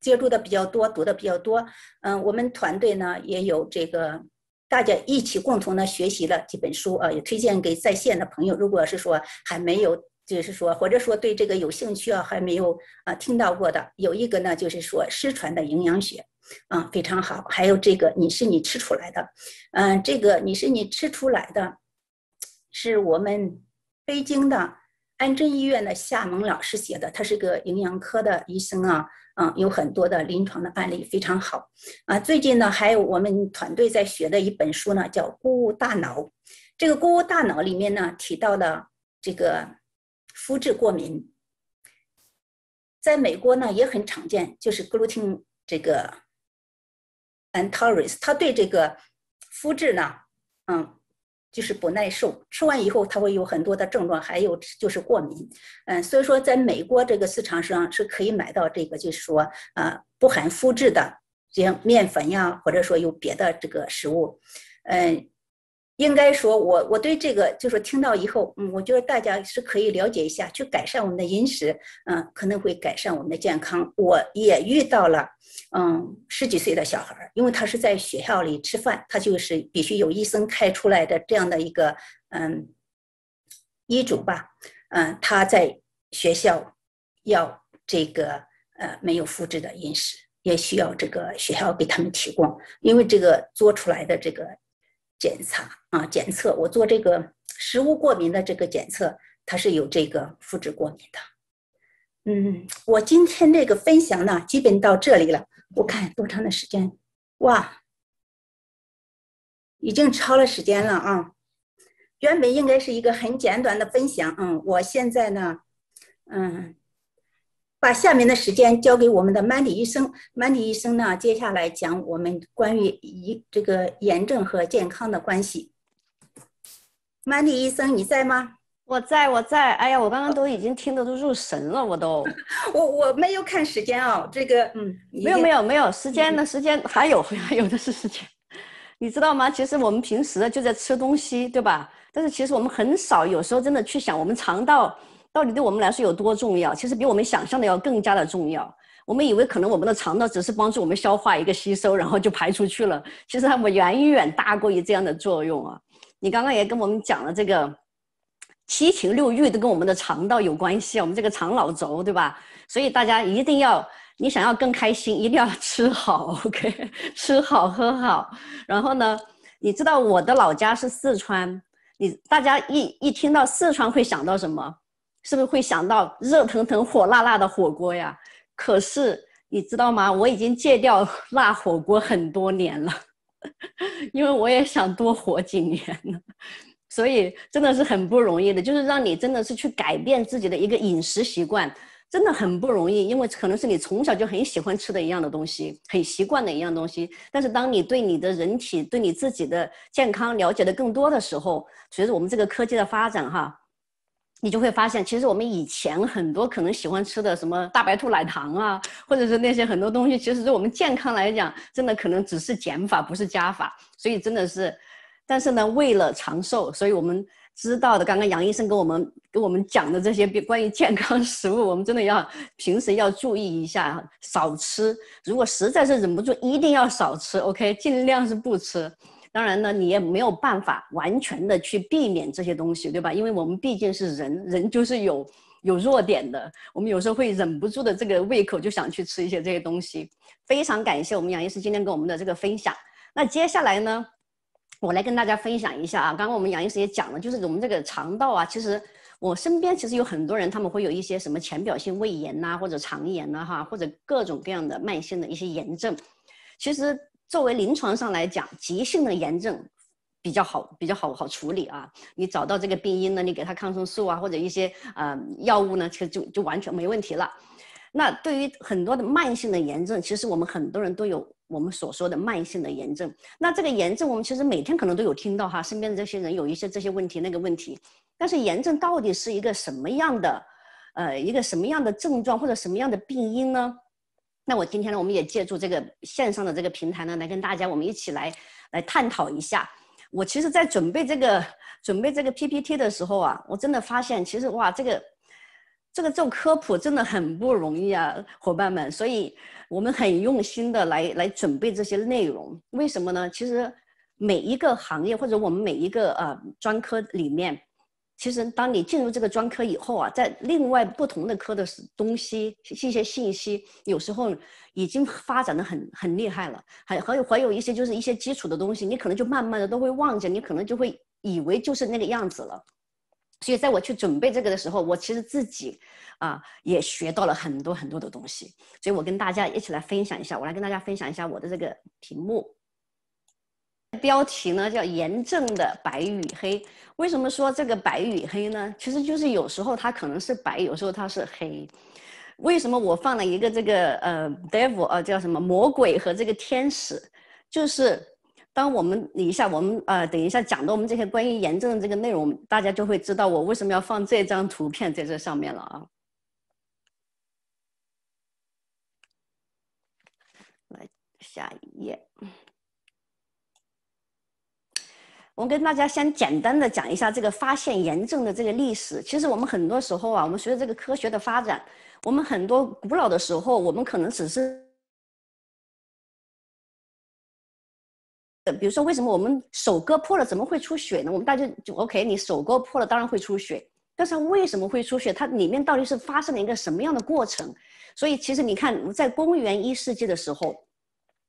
接触的比较多，读的比较多。嗯，我们团队呢也有这个。大家一起共同呢学习了几本书啊，也推荐给在线的朋友。如果是说还没有，就是说或者说对这个有兴趣啊，还没有啊听到过的，有一个呢就是说失传的营养学，啊非常好。还有这个你是你吃出来的，嗯，这个你是你吃出来的，是我们北京的安贞医院的夏萌老师写的，他是个营养科的医生啊。嗯，有很多的临床的案例非常好，啊，最近呢还有我们团队在学的一本书呢，叫《购物大脑》，这个《购物大脑》里面呢提到了这个肤质过敏，在美国呢也很常见，就是 gluten 这个 antares，对这个肤质呢，嗯。就是不耐受，吃完以后它会有很多的症状，还有就是过敏，嗯，所以说在美国这个市场上是可以买到这个，就是说，呃，不含麸质的，像面粉呀，或者说有别的这个食物，嗯。应该说，我我对这个就是听到以后，嗯，我觉得大家是可以了解一下，去改善我们的饮食，嗯，可能会改善我们的健康。我也遇到了，嗯，十几岁的小孩因为他是在学校里吃饭，他就是必须有医生开出来的这样的一个，嗯，医嘱吧，嗯，他在学校要这个呃没有复制的饮食，也需要这个学校给他们提供，因为这个做出来的这个。检查啊，检测，我做这个食物过敏的这个检测，它是有这个复制过敏的。嗯，我今天这个分享呢，基本到这里了。我看多长的时间？哇，已经超了时间了啊！原本应该是一个很简短的分享，嗯，我现在呢，嗯。把下面的时间交给我们的 Mandy 医生。Mandy 医生呢，接下来讲我们关于一这个炎症和健康的关系。Mandy 医生，你在吗？我在我在。哎呀，我刚刚都已经听得都入神了，我都。[laughs] 我我没有看时间哦，这个嗯。没有没有没有时间的时间还有 [laughs] 还有的是时间，你知道吗？其实我们平时就在吃东西，对吧？但是其实我们很少，有时候真的去想我们肠道。到底对我们来说有多重要？其实比我们想象的要更加的重要。我们以为可能我们的肠道只是帮助我们消化一个吸收，然后就排出去了。其实它远远大过于这样的作用啊！你刚刚也跟我们讲了，这个七情六欲都跟我们的肠道有关系。我们这个肠老轴，对吧？所以大家一定要，你想要更开心，一定要吃好，OK？[laughs] 吃好喝好。然后呢，你知道我的老家是四川，你大家一一听到四川会想到什么？是不是会想到热腾腾、火辣辣的火锅呀？可是你知道吗？我已经戒掉辣火锅很多年了，[laughs] 因为我也想多活几年呢。所以真的是很不容易的，就是让你真的是去改变自己的一个饮食习惯，真的很不容易。因为可能是你从小就很喜欢吃的一样的东西，很习惯的一样东西。但是当你对你的人体、对你自己的健康了解的更多的时候，随着我们这个科技的发展，哈。你就会发现，其实我们以前很多可能喜欢吃的什么大白兔奶糖啊，或者是那些很多东西，其实对我们健康来讲，真的可能只是减法，不是加法。所以真的是，但是呢，为了长寿，所以我们知道的，刚刚杨医生跟我们跟我们讲的这些关于健康 [laughs] 食物，我们真的要平时要注意一下，少吃。如果实在是忍不住，一定要少吃。OK，尽量是不吃。当然呢，你也没有办法完全的去避免这些东西，对吧？因为我们毕竟是人，人就是有有弱点的。我们有时候会忍不住的这个胃口，就想去吃一些这些东西。非常感谢我们杨医师今天跟我们的这个分享。那接下来呢，我来跟大家分享一下啊。刚刚我们杨医师也讲了，就是我们这个肠道啊，其实我身边其实有很多人，他们会有一些什么浅表性胃炎呐，或者肠炎呐，哈，或者各种各样的慢性的一些炎症，其实。作为临床上来讲，急性的炎症比较好，比较好好处理啊。你找到这个病因呢，你给他抗生素啊，或者一些呃药物呢，其实就就完全没问题了。那对于很多的慢性的炎症，其实我们很多人都有我们所说的慢性的炎症。那这个炎症，我们其实每天可能都有听到哈，身边的这些人有一些这些问题那个问题。但是炎症到底是一个什么样的，呃，一个什么样的症状或者什么样的病因呢？那我今天呢，我们也借助这个线上的这个平台呢，来跟大家我们一起来来探讨一下。我其实，在准备这个准备这个 PPT 的时候啊，我真的发现，其实哇，这个这个做科普真的很不容易啊，伙伴们。所以我们很用心的来来准备这些内容。为什么呢？其实每一个行业或者我们每一个呃专科里面。其实，当你进入这个专科以后啊，在另外不同的科的东西一些信息，有时候已经发展的很很厉害了，还还有还有一些就是一些基础的东西，你可能就慢慢的都会忘记，你可能就会以为就是那个样子了。所以，在我去准备这个的时候，我其实自己啊也学到了很多很多的东西，所以我跟大家一起来分享一下，我来跟大家分享一下我的这个题目。标题呢叫炎症的白与黑，为什么说这个白与黑呢？其实就是有时候它可能是白，有时候它是黑。为什么我放了一个这个呃 devil 啊叫什么魔鬼和这个天使？就是当我们一下我们呃等一下讲到我们这些关于炎症的这个内容，大家就会知道我为什么要放这张图片在这上面了啊。来下一页。我跟大家先简单的讲一下这个发现炎症的这个历史。其实我们很多时候啊，我们随着这个科学的发展，我们很多古老的时候，我们可能只是，比如说为什么我们手割破了怎么会出血呢？我们大家就 OK，你手割破了当然会出血，但是为什么会出血？它里面到底是发生了一个什么样的过程？所以其实你看，在公元一世纪的时候。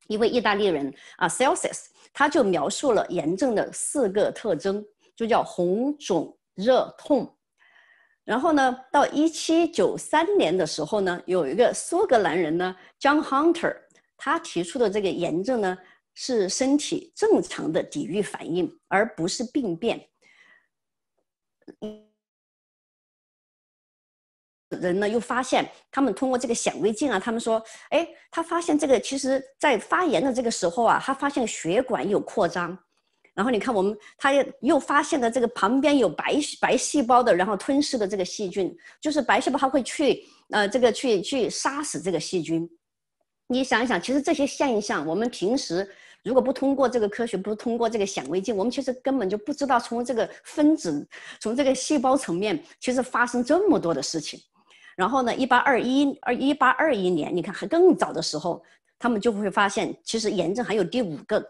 一位意大利人啊，Celsus，他就描述了炎症的四个特征，就叫红肿热痛。然后呢，到一七九三年的时候呢，有一个苏格兰人呢，John Hunter，他提出的这个炎症呢，是身体正常的抵御反应，而不是病变。人呢？又发现他们通过这个显微镜啊，他们说：“哎，他发现这个，其实，在发炎的这个时候啊，他发现血管有扩张。然后你看，我们他又又发现了这个旁边有白白细胞的，然后吞噬的这个细菌，就是白细胞，它会去呃，这个去去杀死这个细菌。你想一想，其实这些现象，我们平时如果不通过这个科学，不通过这个显微镜，我们其实根本就不知道从这个分子，从这个细胞层面，其实发生这么多的事情。”然后呢？一八二一二一八二一年，你看还更早的时候，他们就会发现，其实炎症还有第五个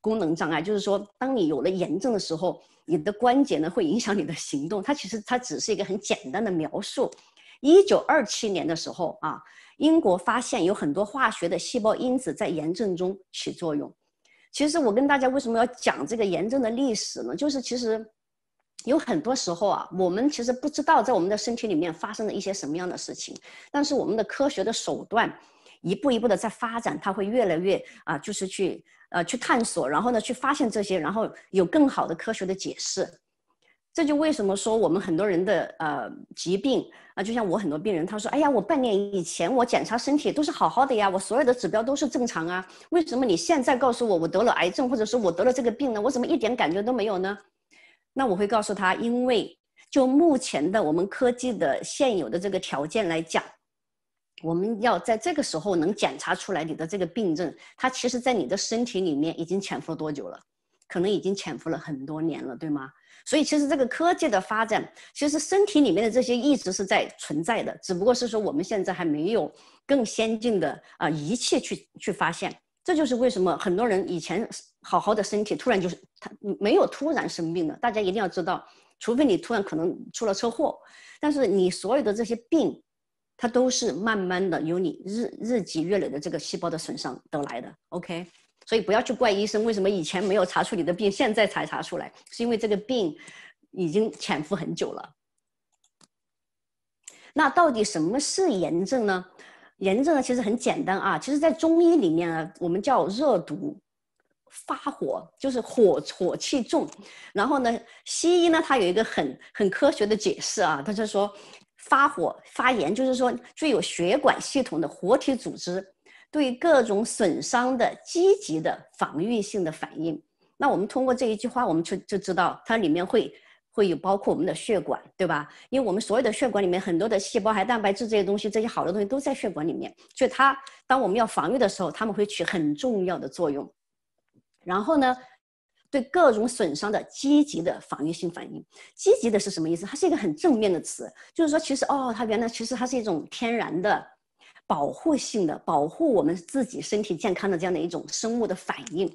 功能障碍，就是说，当你有了炎症的时候，你的关节呢会影响你的行动。它其实它只是一个很简单的描述。一九二七年的时候啊，英国发现有很多化学的细胞因子在炎症中起作用。其实我跟大家为什么要讲这个炎症的历史呢？就是其实。有很多时候啊，我们其实不知道在我们的身体里面发生了一些什么样的事情，但是我们的科学的手段一步一步的在发展，它会越来越啊，就是去呃去探索，然后呢去发现这些，然后有更好的科学的解释。这就为什么说我们很多人的呃疾病啊，就像我很多病人，他说：“哎呀，我半年以前我检查身体都是好好的呀，我所有的指标都是正常啊，为什么你现在告诉我我得了癌症或者说我得了这个病呢？我怎么一点感觉都没有呢？”那我会告诉他，因为就目前的我们科技的现有的这个条件来讲，我们要在这个时候能检查出来你的这个病症，它其实在你的身体里面已经潜伏多久了，可能已经潜伏了很多年了，对吗？所以其实这个科技的发展，其实身体里面的这些一直是在存在的，只不过是说我们现在还没有更先进的啊仪器去去发现。这就是为什么很多人以前好好的身体，突然就是他没有突然生病的。大家一定要知道，除非你突然可能出了车祸，但是你所有的这些病，它都是慢慢的由你日日积月累的这个细胞的损伤得来的。OK，所以不要去怪医生，为什么以前没有查出你的病，现在才查出来，是因为这个病已经潜伏很久了。那到底什么是炎症呢？炎症呢，其实很简单啊，其实在中医里面呢，我们叫热毒发火，就是火火气重。然后呢，西医呢，它有一个很很科学的解释啊，它是说发火发炎，就是说具有血管系统的活体组织对各种损伤的积极的防御性的反应。那我们通过这一句话，我们就就知道它里面会。会有包括我们的血管，对吧？因为我们所有的血管里面，很多的细胞、还蛋白质这些东西，这些好的东西都在血管里面。所以它，当我们要防御的时候，他们会起很重要的作用。然后呢，对各种损伤的积极的防御性反应，积极的是什么意思？它是一个很正面的词，就是说，其实哦，它原来其实它是一种天然的保护性的、保护我们自己身体健康的这样的一种生物的反应。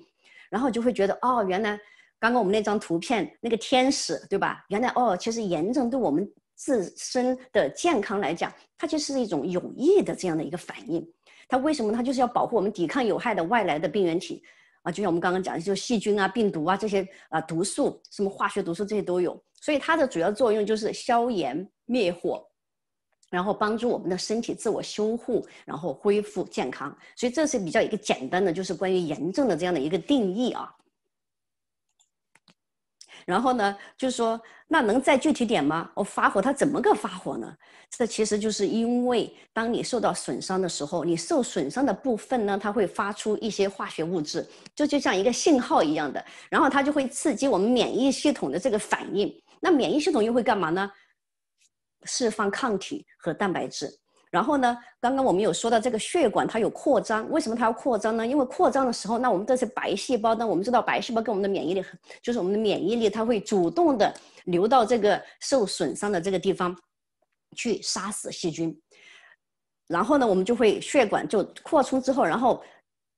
然后就会觉得哦，原来。刚刚我们那张图片，那个天使，对吧？原来哦，其实炎症对我们自身的健康来讲，它就是一种有益的这样的一个反应。它为什么？它就是要保护我们，抵抗有害的外来的病原体啊！就像我们刚刚讲，的，就细菌啊、病毒啊这些啊，毒素、什么化学毒素这些都有。所以它的主要作用就是消炎灭火，然后帮助我们的身体自我修护，然后恢复健康。所以这是比较一个简单的，就是关于炎症的这样的一个定义啊。然后呢，就说那能再具体点吗？我发火，他怎么个发火呢？这其实就是因为当你受到损伤的时候，你受损伤的部分呢，它会发出一些化学物质，就就像一个信号一样的，然后它就会刺激我们免疫系统的这个反应。那免疫系统又会干嘛呢？释放抗体和蛋白质。然后呢？刚刚我们有说到这个血管它有扩张，为什么它要扩张呢？因为扩张的时候，那我们这些白细胞呢？我们知道白细胞跟我们的免疫力很，就是我们的免疫力，它会主动的流到这个受损伤的这个地方，去杀死细菌。然后呢，我们就会血管就扩充之后，然后。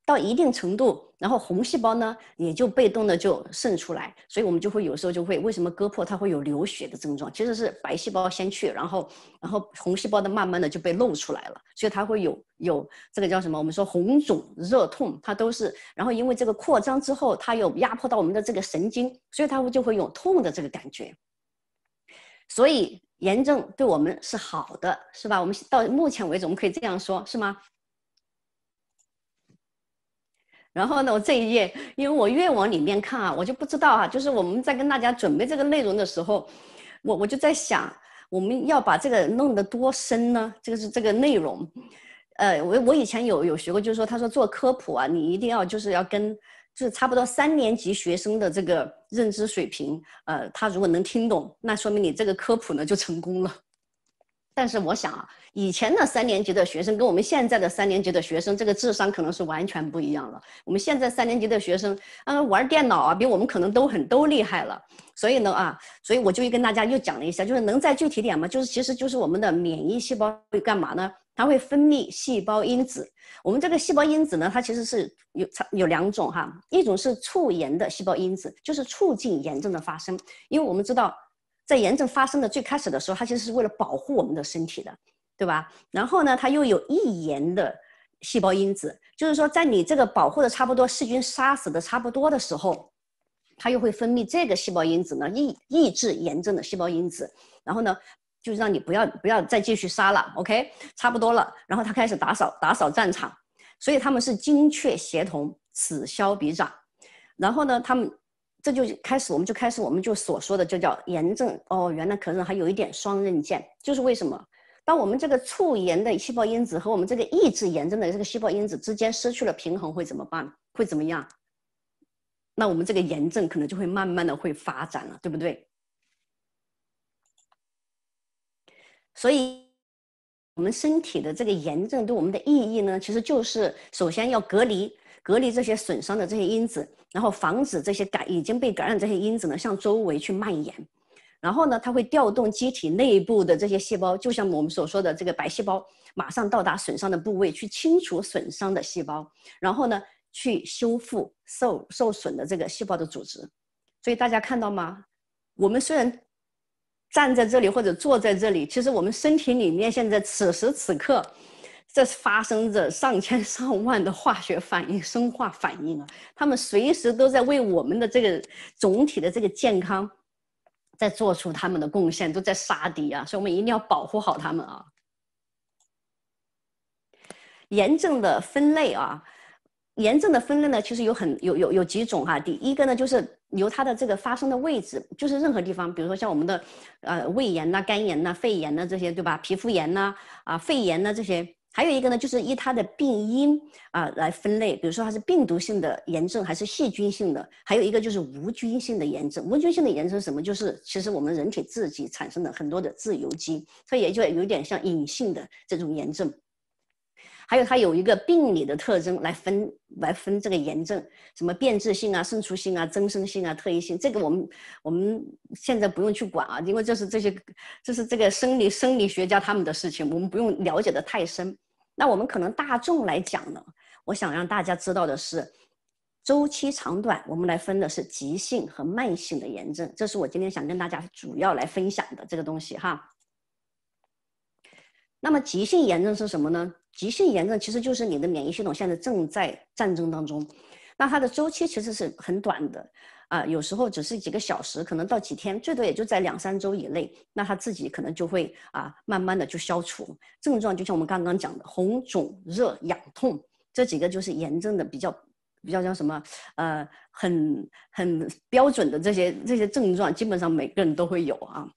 到一定程度，然后红细胞呢也就被动的就渗出来，所以我们就会有时候就会为什么割破它会有流血的症状，其实是白细胞先去，然后然后红细胞的慢慢的就被漏出来了，所以它会有有这个叫什么？我们说红肿热痛，它都是然后因为这个扩张之后，它有压迫到我们的这个神经，所以它就会有痛的这个感觉。所以炎症对我们是好的，是吧？我们到目前为止我们可以这样说，是吗？然后呢，我这一页，因为我越往里面看啊，我就不知道啊。就是我们在跟大家准备这个内容的时候，我我就在想，我们要把这个弄得多深呢？这个是这个内容。呃，我我以前有有学过，就是说，他说做科普啊，你一定要就是要跟就是差不多三年级学生的这个认知水平，呃，他如果能听懂，那说明你这个科普呢就成功了。但是我想啊，以前的三年级的学生跟我们现在的三年级的学生，这个智商可能是完全不一样了。我们现在三年级的学生啊，玩电脑啊，比我们可能都很都厉害了。所以呢啊，所以我就跟大家又讲了一下，就是能再具体点吗？就是其实就是我们的免疫细胞会干嘛呢？它会分泌细胞因子。我们这个细胞因子呢，它其实是有有两种哈，一种是促炎的细胞因子，就是促进炎症的发生，因为我们知道。在炎症发生的最开始的时候，它其实是为了保护我们的身体的，对吧？然后呢，它又有抑炎的细胞因子，就是说，在你这个保护的差不多、细菌杀死的差不多的时候，它又会分泌这个细胞因子呢，抑抑制炎症的细胞因子，然后呢，就让你不要不要再继续杀了，OK，差不多了，然后它开始打扫打扫战场，所以他们是精确协同、此消彼长，然后呢，他们。这就开始，我们就开始，我们就所说的就叫炎症哦。原来可能还有一点双刃剑，就是为什么？当我们这个促炎的细胞因子和我们这个抑制炎症的这个细胞因子之间失去了平衡，会怎么办？会怎么样？那我们这个炎症可能就会慢慢的会发展了，对不对？所以，我们身体的这个炎症对我们的意义呢，其实就是首先要隔离。隔离这些损伤的这些因子，然后防止这些感已经被感染这些因子呢向周围去蔓延，然后呢，它会调动机体内部的这些细胞，就像我们所说的这个白细胞，马上到达损伤的部位去清除损伤的细胞，然后呢，去修复受受损的这个细胞的组织。所以大家看到吗？我们虽然站在这里或者坐在这里，其实我们身体里面现在此时此刻。这发生着上千上万的化学反应、生化反应啊！他们随时都在为我们的这个总体的这个健康，在做出他们的贡献，都在杀敌啊！所以，我们一定要保护好他们啊！炎症的分类啊，炎症的分类呢，其实有很有有有几种哈。第一个呢，就是由它的这个发生的位置，就是任何地方，比如说像我们的呃胃炎呐、肝炎呐、肺炎呐这些，对吧？皮肤炎呐啊、肺炎呐这些。还有一个呢，就是依它的病因啊来分类，比如说它是病毒性的炎症，还是细菌性的，还有一个就是无菌性的炎症。无菌性的炎症是什么？就是其实我们人体自己产生的很多的自由基，它也就有点像隐性的这种炎症。还有它有一个病理的特征来分来分这个炎症，什么变质性啊、渗出性啊、增生性啊、特异性。这个我们我们现在不用去管啊，因为这是这些，这是这个生理生理学家他们的事情，我们不用了解的太深。那我们可能大众来讲呢，我想让大家知道的是，周期长短，我们来分的是急性和慢性的炎症，这是我今天想跟大家主要来分享的这个东西哈。那么急性炎症是什么呢？急性炎症其实就是你的免疫系统现在正在战争当中，那它的周期其实是很短的。啊，有时候只是几个小时，可能到几天，最多也就在两三周以内，那他自己可能就会啊，慢慢的就消除症状。就像我们刚刚讲的，红肿、热、痒、痛这几个就是炎症的比较比较叫什么？呃，很很标准的这些这些症状，基本上每个人都会有啊。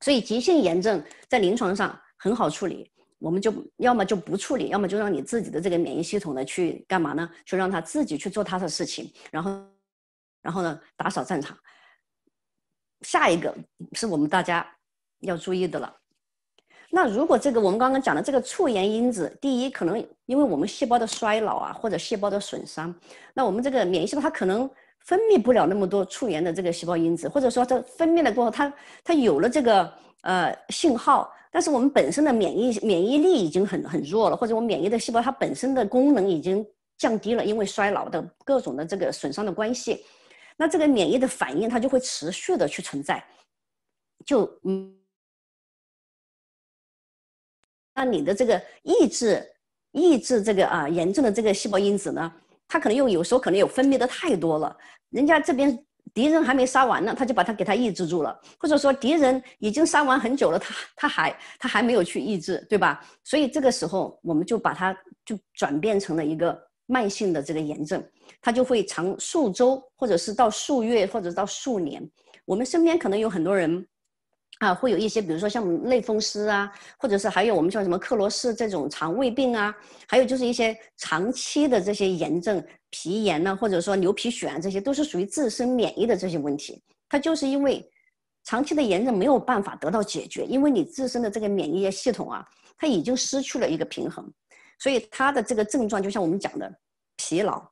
所以急性炎症在临床上很好处理，我们就要么就不处理，要么就让你自己的这个免疫系统呢去干嘛呢？去让它自己去做它的事情，然后。然后呢，打扫战场。下一个是我们大家要注意的了。那如果这个我们刚刚讲的这个促炎因子，第一，可能因为我们细胞的衰老啊，或者细胞的损伤，那我们这个免疫细胞它可能分泌不了那么多促炎的这个细胞因子，或者说它分泌了过后，它它有了这个呃信号，但是我们本身的免疫免疫力已经很很弱了，或者我们免疫的细胞它本身的功能已经降低了，因为衰老的各种的这个损伤的关系。那这个免疫的反应，它就会持续的去存在，就嗯，那你的这个抑制、抑制这个啊炎症的这个细胞因子呢，它可能又有时候可能有分泌的太多了，人家这边敌人还没杀完呢，他就把它给它抑制住了，或者说敌人已经杀完很久了，他他还他还没有去抑制，对吧？所以这个时候我们就把它就转变成了一个。慢性的这个炎症，它就会长数周，或者是到数月，或者到数年。我们身边可能有很多人，啊，会有一些，比如说像类风湿啊，或者是还有我们叫什么克罗氏这种肠胃病啊，还有就是一些长期的这些炎症、皮炎呢，或者说牛皮癣，啊，这些都是属于自身免疫的这些问题。它就是因为长期的炎症没有办法得到解决，因为你自身的这个免疫系统啊，它已经失去了一个平衡。所以他的这个症状，就像我们讲的疲劳，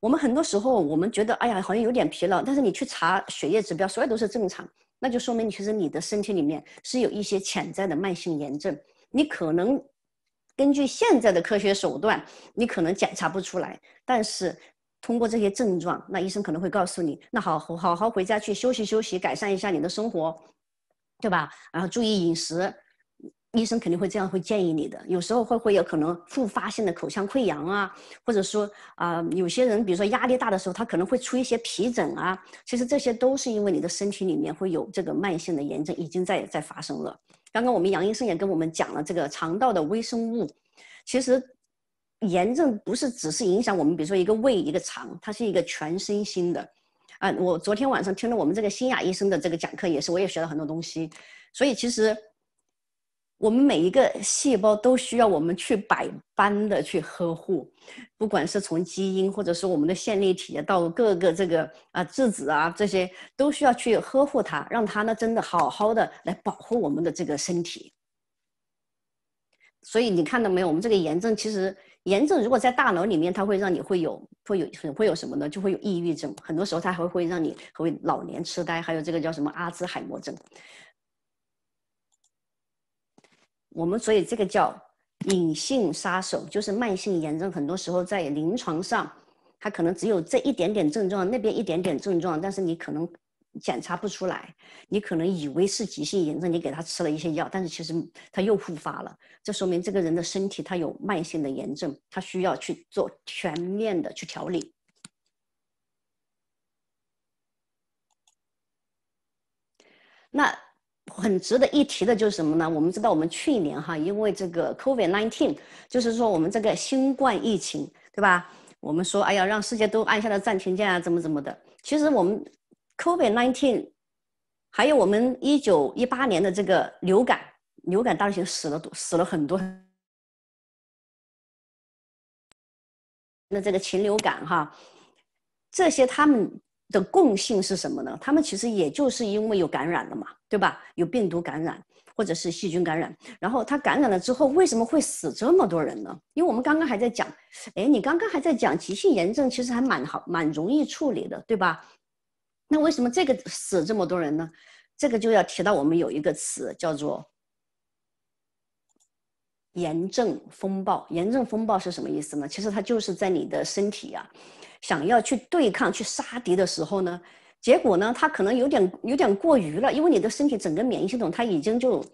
我们很多时候我们觉得，哎呀，好像有点疲劳，但是你去查血液指标，所有都是正常，那就说明其实你的身体里面是有一些潜在的慢性炎症。你可能根据现在的科学手段，你可能检查不出来，但是通过这些症状，那医生可能会告诉你，那好好好回家去休息休息，改善一下你的生活，对吧？然后注意饮食。医生肯定会这样会建议你的，有时候会会有可能复发性的口腔溃疡啊，或者说啊，有些人比如说压力大的时候，他可能会出一些皮疹啊，其实这些都是因为你的身体里面会有这个慢性的炎症已经在在发生了。刚刚我们杨医生也跟我们讲了这个肠道的微生物，其实炎症不是只是影响我们，比如说一个胃一个肠，它是一个全身心的。啊，我昨天晚上听了我们这个新雅医生的这个讲课，也是我也学了很多东西，所以其实。我们每一个细胞都需要我们去百般的去呵护，不管是从基因，或者是我们的线粒体，到各个这个啊质子啊这些，都需要去呵护它，让它呢真的好好的来保护我们的这个身体。所以你看到没有，我们这个炎症，其实炎症如果在大脑里面，它会让你会有会有很会有什么呢？就会有抑郁症，很多时候它还会会让你会老年痴呆，还有这个叫什么阿兹海默症。我们所以这个叫隐性杀手，就是慢性炎症。很多时候在临床上，他可能只有这一点点症状，那边一点点症状，但是你可能检查不出来，你可能以为是急性炎症，你给他吃了一些药，但是其实他又复发了。这说明这个人的身体他有慢性的炎症，他需要去做全面的去调理。那。很值得一提的就是什么呢？我们知道，我们去年哈，因为这个 COVID-19，就是说我们这个新冠疫情，对吧？我们说，哎呀，让世界都按下了暂停键啊，怎么怎么的？其实我们 COVID-19，还有我们一九一八年的这个流感，流感大流行死了多，死了很多。那这个禽流感哈，这些他们。的共性是什么呢？他们其实也就是因为有感染了嘛，对吧？有病毒感染或者是细菌感染，然后他感染了之后，为什么会死这么多人呢？因为我们刚刚还在讲，哎，你刚刚还在讲急性炎症，其实还蛮好、蛮容易处理的，对吧？那为什么这个死这么多人呢？这个就要提到我们有一个词叫做“炎症风暴”。炎症风暴是什么意思呢？其实它就是在你的身体呀。想要去对抗、去杀敌的时候呢，结果呢，他可能有点、有点过于了，因为你的身体整个免疫系统它已经就，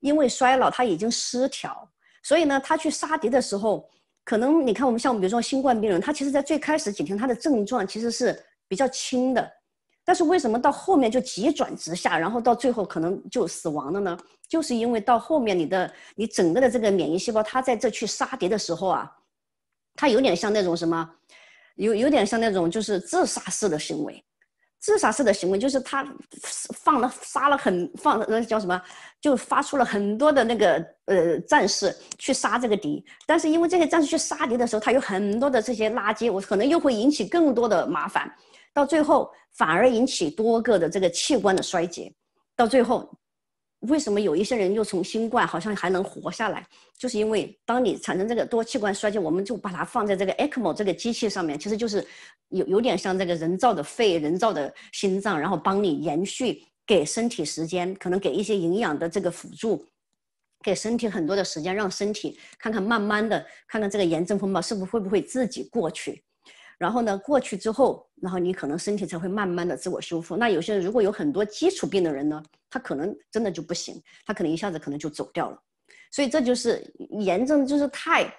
因为衰老它已经失调，所以呢，他去杀敌的时候，可能你看我们像比如说新冠病人，他其实在最开始几天他的症状其实是比较轻的，但是为什么到后面就急转直下，然后到最后可能就死亡了呢？就是因为到后面你的你整个的这个免疫细胞，他在这去杀敌的时候啊，他有点像那种什么。有有点像那种就是自杀式的行为，自杀式的行为就是他放了杀了很放那叫什么，就发出了很多的那个呃战士去杀这个敌，但是因为这些战士去杀敌的时候，他有很多的这些垃圾，我可能又会引起更多的麻烦，到最后反而引起多个的这个器官的衰竭，到最后。为什么有一些人又从新冠好像还能活下来？就是因为当你产生这个多器官衰竭，我们就把它放在这个 ECMO 这个机器上面，其实就是有有点像这个人造的肺、人造的心脏，然后帮你延续，给身体时间，可能给一些营养的这个辅助，给身体很多的时间，让身体看看慢慢的看看这个炎症风暴是不是会不会自己过去，然后呢，过去之后。然后你可能身体才会慢慢的自我修复。那有些人如果有很多基础病的人呢，他可能真的就不行，他可能一下子可能就走掉了。所以这就是炎症，就是太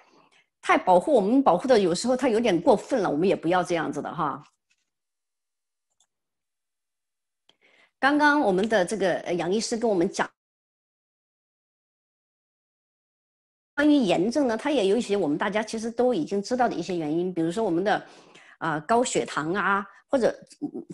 太保护我们保护的，有时候他有点过分了，我们也不要这样子的哈。刚刚我们的这个杨医师跟我们讲关于炎症呢，它也有一些我们大家其实都已经知道的一些原因，比如说我们的。啊，高血糖啊，或者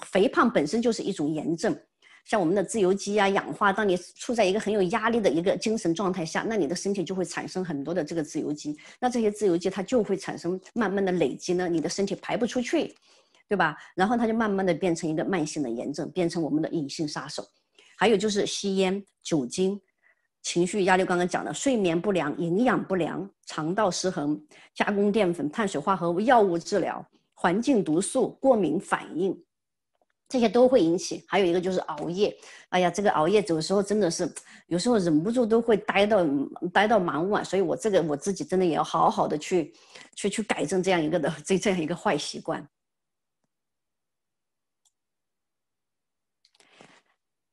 肥胖本身就是一种炎症。像我们的自由基啊，氧化。当你处在一个很有压力的一个精神状态下，那你的身体就会产生很多的这个自由基。那这些自由基它就会产生慢慢的累积呢，你的身体排不出去，对吧？然后它就慢慢的变成一个慢性的炎症，变成我们的隐性杀手。还有就是吸烟、酒精、情绪压力。刚刚讲了，睡眠不良、营养不良、肠道失衡、加工淀粉、碳水化合物、药物治疗。环境毒素、过敏反应，这些都会引起。还有一个就是熬夜，哎呀，这个熬夜，有的时候真的是，有时候忍不住都会待到待到蛮晚。所以我这个我自己真的也要好好的去去去改正这样一个的这这样一个坏习惯。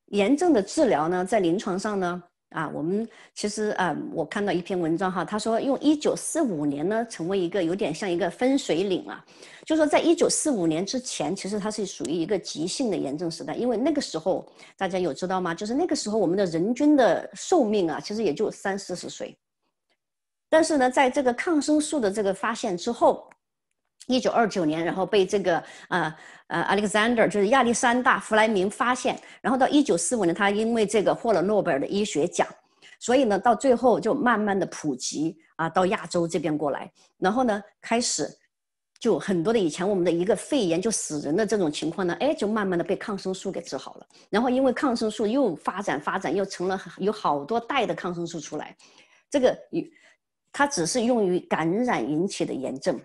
炎症的治疗呢，在临床上呢。啊，我们其实啊，我看到一篇文章哈，他说用一九四五年呢，成为一个有点像一个分水岭了，就是说在一九四五年之前，其实它是属于一个急性的炎症时代，因为那个时候大家有知道吗？就是那个时候我们的人均的寿命啊，其实也就三四十岁，但是呢，在这个抗生素的这个发现之后。一九二九年，然后被这个呃呃 Alexander，就是亚历山大弗莱明发现，然后到一九四五年，他因为这个获了诺贝尔的医学奖，所以呢，到最后就慢慢的普及啊，到亚洲这边过来，然后呢，开始就很多的以前我们的一个肺炎就死人的这种情况呢，哎，就慢慢的被抗生素给治好了。然后因为抗生素又发展发展，又成了有好多代的抗生素出来，这个它只是用于感染引起的炎症。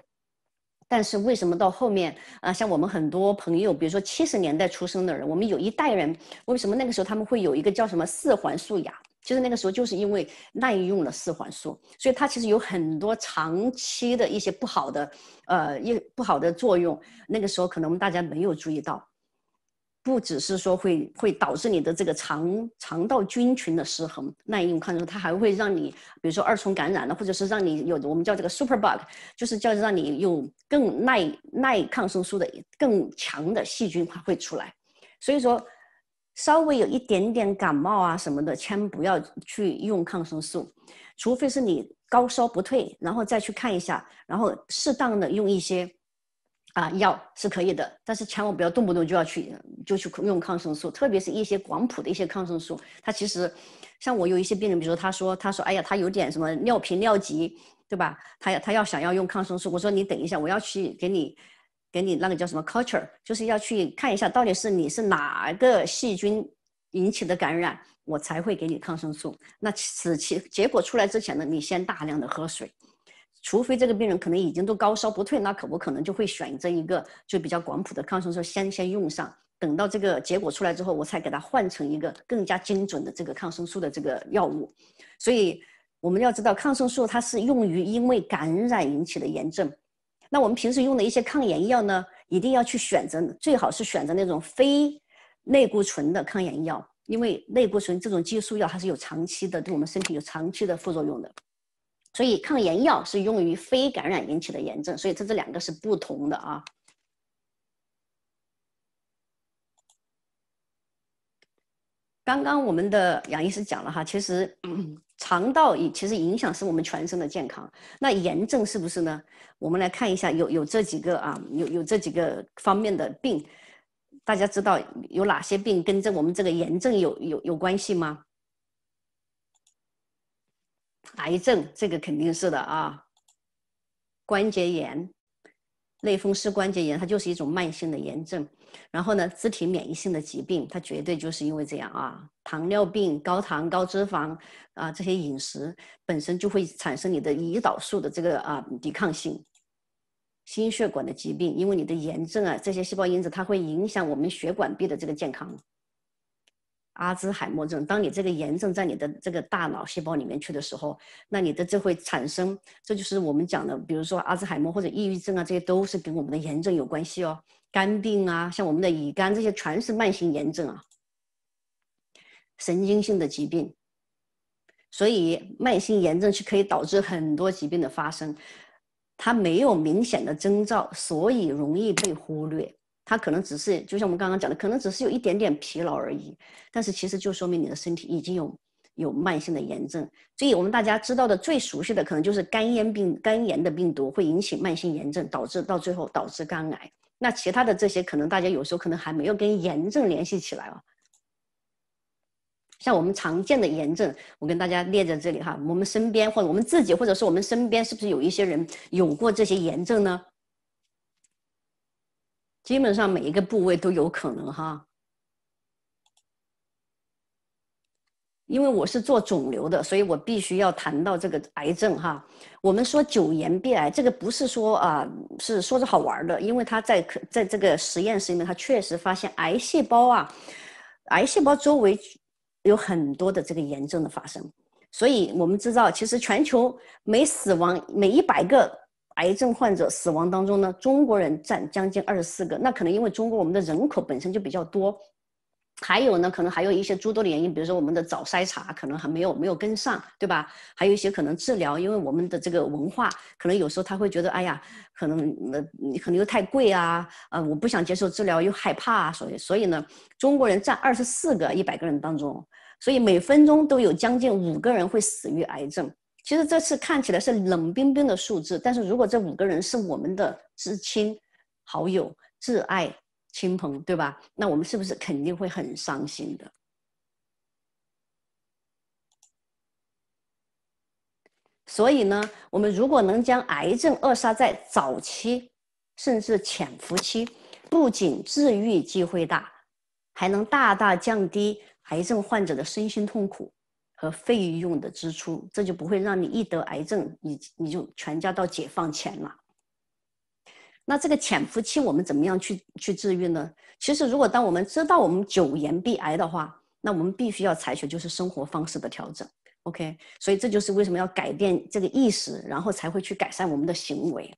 但是为什么到后面啊，像我们很多朋友，比如说七十年代出生的人，我们有一代人，为什么那个时候他们会有一个叫什么四环素牙？就是那个时候就是因为滥用了四环素，所以它其实有很多长期的一些不好的，呃，一不好的作用。那个时候可能我们大家没有注意到。不只是说会会导致你的这个肠肠道菌群的失衡，耐用抗生素它还会让你，比如说二重感染了，或者是让你有我们叫这个 super bug，就是叫让你有更耐耐抗生素的更强的细菌会出来。所以说，稍微有一点点感冒啊什么的，先不要去用抗生素，除非是你高烧不退，然后再去看一下，然后适当的用一些。啊，药是可以的，但是千万不要动不动就要去就去用抗生素，特别是一些广谱的一些抗生素。它其实像我有一些病人，比如说他说他说哎呀，他有点什么尿频尿急，对吧？他要他要想要用抗生素，我说你等一下，我要去给你给你那个叫什么 culture，就是要去看一下到底是你是哪个细菌引起的感染，我才会给你抗生素。那此其结果出来之前呢，你先大量的喝水。除非这个病人可能已经都高烧不退，那可不可能就会选择一个就比较广谱的抗生素先先用上，等到这个结果出来之后，我才给他换成一个更加精准的这个抗生素的这个药物。所以我们要知道，抗生素它是用于因为感染引起的炎症。那我们平时用的一些抗炎药呢，一定要去选择，最好是选择那种非类固醇的抗炎药，因为类固醇这种激素药它是有长期的对我们身体有长期的副作用的。所以抗炎药是用于非感染引起的炎症，所以它这两个是不同的啊。刚刚我们的杨医师讲了哈，其实 [clears throat] 肠道也其实影响是我们全身的健康。那炎症是不是呢？我们来看一下，有有这几个啊，有有这几个方面的病，大家知道有哪些病跟这我们这个炎症有有有关系吗？癌症这个肯定是的啊，关节炎、类风湿关节炎，它就是一种慢性的炎症。然后呢，肢体免疫性的疾病，它绝对就是因为这样啊。糖尿病、高糖、高脂肪啊，这些饮食本身就会产生你的胰岛素的这个啊抵抗性。心血管的疾病，因为你的炎症啊，这些细胞因子它会影响我们血管壁的这个健康。阿兹海默症，当你这个炎症在你的这个大脑细胞里面去的时候，那你的这会产生，这就是我们讲的，比如说阿兹海默或者抑郁症啊，这些都是跟我们的炎症有关系哦。肝病啊，像我们的乙肝这些，全是慢性炎症啊，神经性的疾病，所以慢性炎症是可以导致很多疾病的发生，它没有明显的征兆，所以容易被忽略。它可能只是，就像我们刚刚讲的，可能只是有一点点疲劳而已，但是其实就说明你的身体已经有有慢性的炎症。所以我们大家知道的最熟悉的，可能就是肝炎病，肝炎的病毒会引起慢性炎症，导致到最后导致肝癌。那其他的这些，可能大家有时候可能还没有跟炎症联系起来哦。像我们常见的炎症，我跟大家列在这里哈。我们身边或者我们自己，或者是我们身边，是不是有一些人有过这些炎症呢？基本上每一个部位都有可能哈，因为我是做肿瘤的，所以我必须要谈到这个癌症哈。我们说久炎必癌，这个不是说啊，是说着好玩的，因为他在在这个实验室里面，他确实发现癌细胞啊，癌细胞周围有很多的这个炎症的发生，所以我们知道，其实全球每死亡每一百个。癌症患者死亡当中呢，中国人占将近二十四个。那可能因为中国我们的人口本身就比较多，还有呢，可能还有一些诸多的原因，比如说我们的早筛查可能还没有没有跟上，对吧？还有一些可能治疗，因为我们的这个文化，可能有时候他会觉得，哎呀，可能你可能又太贵啊，呃，我不想接受治疗，又害怕，所以所以呢，中国人占二十四个一百个人当中，所以每分钟都有将近五个人会死于癌症。其实这次看起来是冷冰冰的数字，但是如果这五个人是我们的至亲、好友、挚爱、亲朋，对吧？那我们是不是肯定会很伤心的？所以呢，我们如果能将癌症扼杀在早期，甚至潜伏期，不仅治愈机会大，还能大大降低癌症患者的身心痛苦。和费用的支出，这就不会让你一得癌症，你你就全家到解放前了。那这个潜伏期，我们怎么样去去治愈呢？其实，如果当我们知道我们久炎必癌的话，那我们必须要采取就是生活方式的调整。OK，所以这就是为什么要改变这个意识，然后才会去改善我们的行为。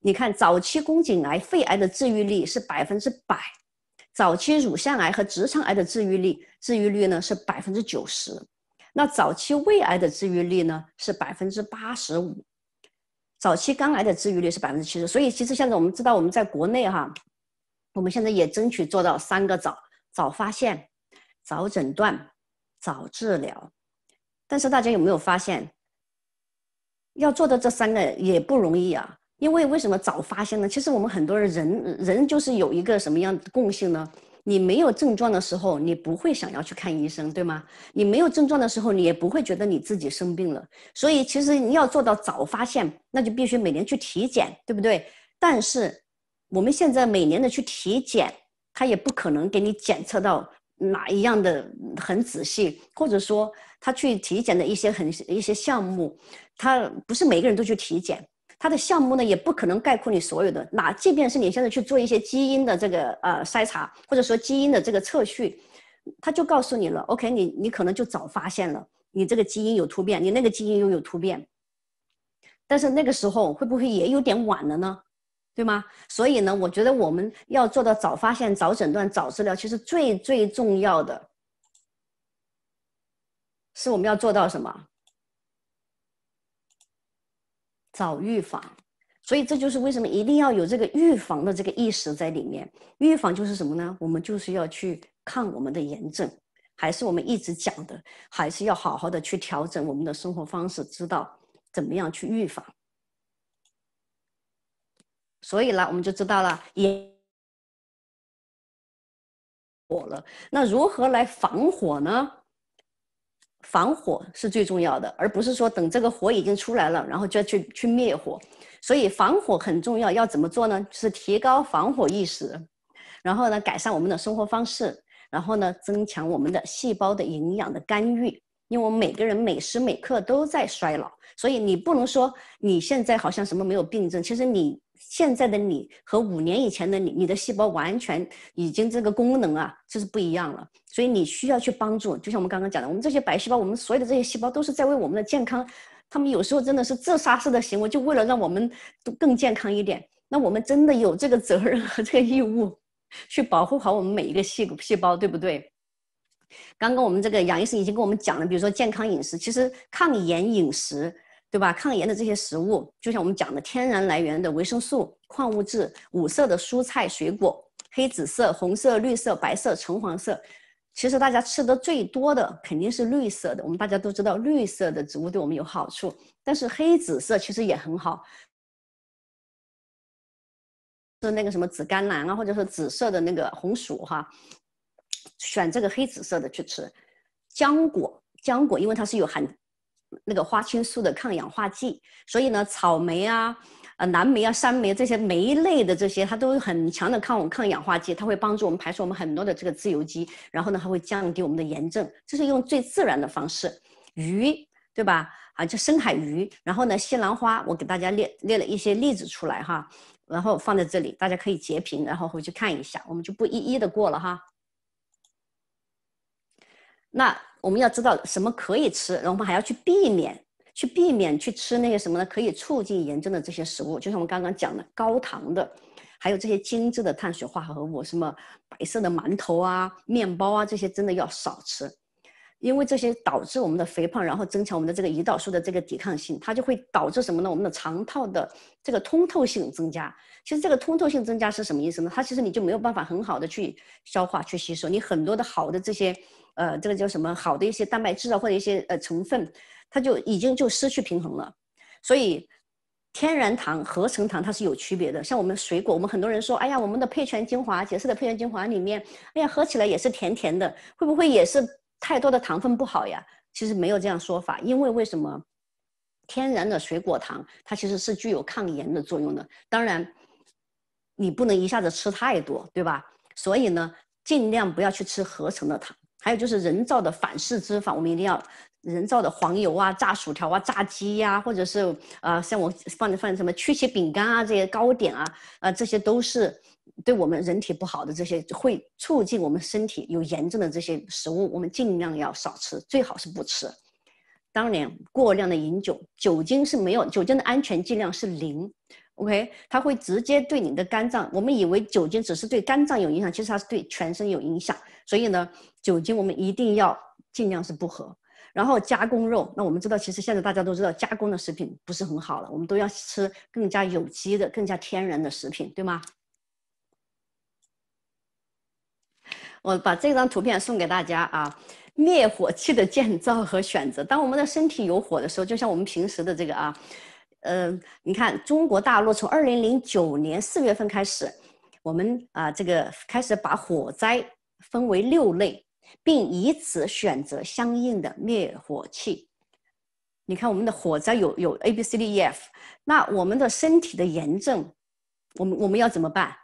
你看，早期宫颈癌、肺癌的治愈率是百分之百，早期乳腺癌和直肠癌的治愈率，治愈率呢是百分之九十。那早期胃癌的治愈率呢是百分之八十五，早期肝癌的治愈率是百分之七十。所以其实现在我们知道我们在国内哈，我们现在也争取做到三个早：早发现、早诊断、早治疗。但是大家有没有发现，要做到这三个也不容易啊？因为为什么早发现呢？其实我们很多人人就是有一个什么样的共性呢？你没有症状的时候，你不会想要去看医生，对吗？你没有症状的时候，你也不会觉得你自己生病了。所以，其实你要做到早发现，那就必须每年去体检，对不对？但是，我们现在每年的去体检，他也不可能给你检测到哪一样的很仔细，或者说他去体检的一些很一些项目，他不是每个人都去体检。它的项目呢也不可能概括你所有的哪，即便是你现在去做一些基因的这个呃筛查，或者说基因的这个测序，他就告诉你了，OK，你你可能就早发现了你这个基因有突变，你那个基因又有突变，但是那个时候会不会也有点晚了呢？对吗？所以呢，我觉得我们要做到早发现、早诊断、早治疗，其实最最重要的，是我们要做到什么？早预防，所以这就是为什么一定要有这个预防的这个意识在里面。预防就是什么呢？我们就是要去抗我们的炎症，还是我们一直讲的，还是要好好的去调整我们的生活方式，知道怎么样去预防。所以呢，我们就知道了，炎火了。那如何来防火呢？防火是最重要的，而不是说等这个火已经出来了，然后就要去去灭火。所以防火很重要，要怎么做呢？是提高防火意识，然后呢，改善我们的生活方式，然后呢，增强我们的细胞的营养的干预。因为我们每个人每时每刻都在衰老，所以你不能说你现在好像什么没有病症，其实你。现在的你和五年以前的你，你的细胞完全已经这个功能啊，就是不一样了。所以你需要去帮助，就像我们刚刚讲的，我们这些白细胞，我们所有的这些细胞都是在为我们的健康，他们有时候真的是自杀式的行为，就为了让我们都更健康一点。那我们真的有这个责任和这个义务，去保护好我们每一个细细胞，对不对？刚刚我们这个杨医生已经跟我们讲了，比如说健康饮食，其实抗炎饮食。对吧？抗炎的这些食物，就像我们讲的，天然来源的维生素、矿物质，五色的蔬菜、水果，黑紫色、红色、绿色、白色、橙黄色。其实大家吃的最多的肯定是绿色的，我们大家都知道绿色的植物对我们有好处。但是黑紫色其实也很好，是那个什么紫甘蓝啊，或者是紫色的那个红薯哈，选这个黑紫色的去吃。浆果，浆果，因为它是有含。那个花青素的抗氧化剂，所以呢，草莓啊，呃，蓝莓啊，山莓这些莓类的这些，它都有很强的抗抗氧化剂，它会帮助我们排除我们很多的这个自由基，然后呢，还会降低我们的炎症。这是用最自然的方式，鱼，对吧？啊，就深海鱼，然后呢，西兰花，我给大家列列了一些例子出来哈，然后放在这里，大家可以截屏，然后回去看一下，我们就不一一的过了哈。那。我们要知道什么可以吃，然后我们还要去避免，去避免去吃那些什么呢？可以促进炎症的这些食物，就像我们刚刚讲的高糖的，还有这些精致的碳水化合物，什么白色的馒头啊、面包啊，这些真的要少吃，因为这些导致我们的肥胖，然后增强我们的这个胰岛素的这个抵抗性，它就会导致什么呢？我们的肠道的这个通透性增加。其实这个通透性增加是什么意思呢？它其实你就没有办法很好的去消化、去吸收，你很多的好的这些。呃，这个叫什么好的一些蛋白质啊，或者一些呃成分，它就已经就失去平衡了。所以，天然糖、合成糖它是有区别的。像我们水果，我们很多人说，哎呀，我们的配全精华、洁士的配全精华里面，哎呀，喝起来也是甜甜的，会不会也是太多的糖分不好呀？其实没有这样说法，因为为什么天然的水果糖它其实是具有抗炎的作用的。当然，你不能一下子吃太多，对吧？所以呢，尽量不要去吃合成的糖。还有就是人造的反式脂肪，我们一定要人造的黄油啊、炸薯条啊、炸鸡呀，或者是呃，像我放放什么曲奇饼干啊、这些糕点啊，啊，这些都是对我们人体不好的，这些会促进我们身体有炎症的这些食物，我们尽量要少吃，最好是不吃。当然，过量的饮酒，酒精是没有酒精的安全剂量是零。OK，它会直接对你的肝脏。我们以为酒精只是对肝脏有影响，其实它是对全身有影响。所以呢，酒精我们一定要尽量是不喝。然后加工肉，那我们知道，其实现在大家都知道，加工的食品不是很好了。我们都要吃更加有机的、更加天然的食品，对吗？我把这张图片送给大家啊，灭火器的建造和选择。当我们的身体有火的时候，就像我们平时的这个啊。呃，你看中国大陆从二零零九年四月份开始，我们啊这个开始把火灾分为六类，并以此选择相应的灭火器。你看我们的火灾有有 A、B、C、D、E、F，那我们的身体的炎症，我们我们要怎么办？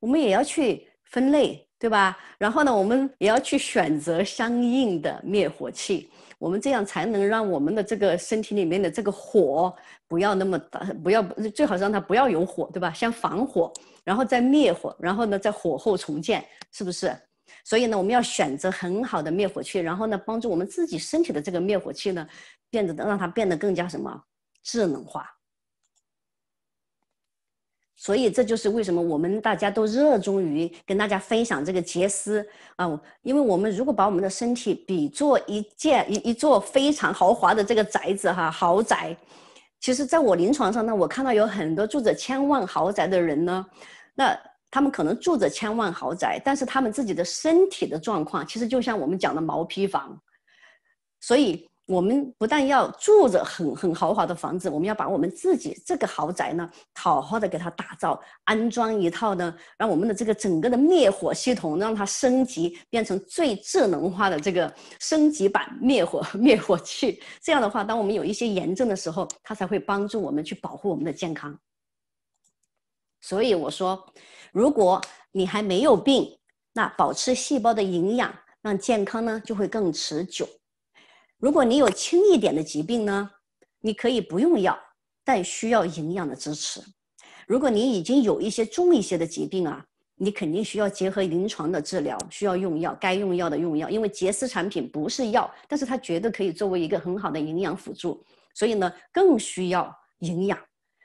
我们也要去分类，对吧？然后呢，我们也要去选择相应的灭火器。我们这样才能让我们的这个身体里面的这个火不要那么大，不要最好让它不要有火，对吧？先防火，然后再灭火，然后呢再火后重建，是不是？所以呢，我们要选择很好的灭火器，然后呢帮助我们自己身体的这个灭火器呢，变得让它变得更加什么智能化。所以这就是为什么我们大家都热衷于跟大家分享这个杰斯啊，因为我们如果把我们的身体比作一件一一座非常豪华的这个宅子哈，豪宅，其实在我临床上呢，我看到有很多住着千万豪宅的人呢，那他们可能住着千万豪宅，但是他们自己的身体的状况，其实就像我们讲的毛坯房，所以。我们不但要住着很很豪华的房子，我们要把我们自己这个豪宅呢，好好的给它打造，安装一套呢，让我们的这个整个的灭火系统让它升级，变成最智能化的这个升级版灭火灭火器。这样的话，当我们有一些炎症的时候，它才会帮助我们去保护我们的健康。所以我说，如果你还没有病，那保持细胞的营养，让健康呢就会更持久。如果你有轻一点的疾病呢，你可以不用药，但需要营养的支持。如果你已经有一些重一些的疾病啊，你肯定需要结合临床的治疗，需要用药，该用药的用药。因为杰斯产品不是药，但是它绝对可以作为一个很好的营养辅助，所以呢，更需要营养。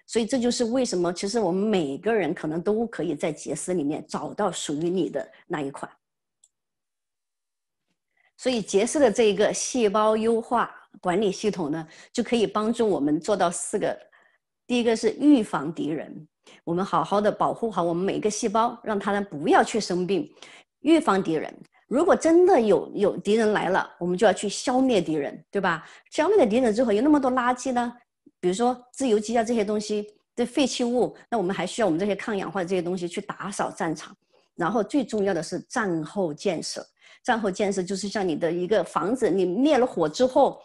所以这就是为什么，其实我们每个人可能都可以在杰斯里面找到属于你的那一款。所以杰斯的这一个细胞优化管理系统呢，就可以帮助我们做到四个：第一个是预防敌人，我们好好的保护好我们每个细胞，让它呢不要去生病；预防敌人。如果真的有有敌人来了，我们就要去消灭敌人，对吧？消灭了敌人之后，有那么多垃圾呢，比如说自由基啊这些东西的废弃物，那我们还需要我们这些抗氧化的这些东西去打扫战场。然后最重要的是战后建设。战后建设就是像你的一个房子，你灭了火之后，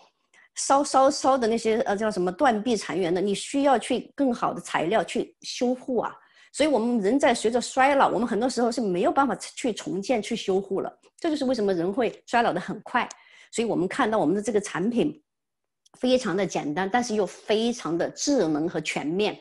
烧烧烧的那些呃叫什么断壁残垣的，你需要去更好的材料去修护啊。所以，我们人在随着衰老，我们很多时候是没有办法去重建、去修护了。这就是为什么人会衰老的很快。所以我们看到我们的这个产品。非常的简单，但是又非常的智能和全面。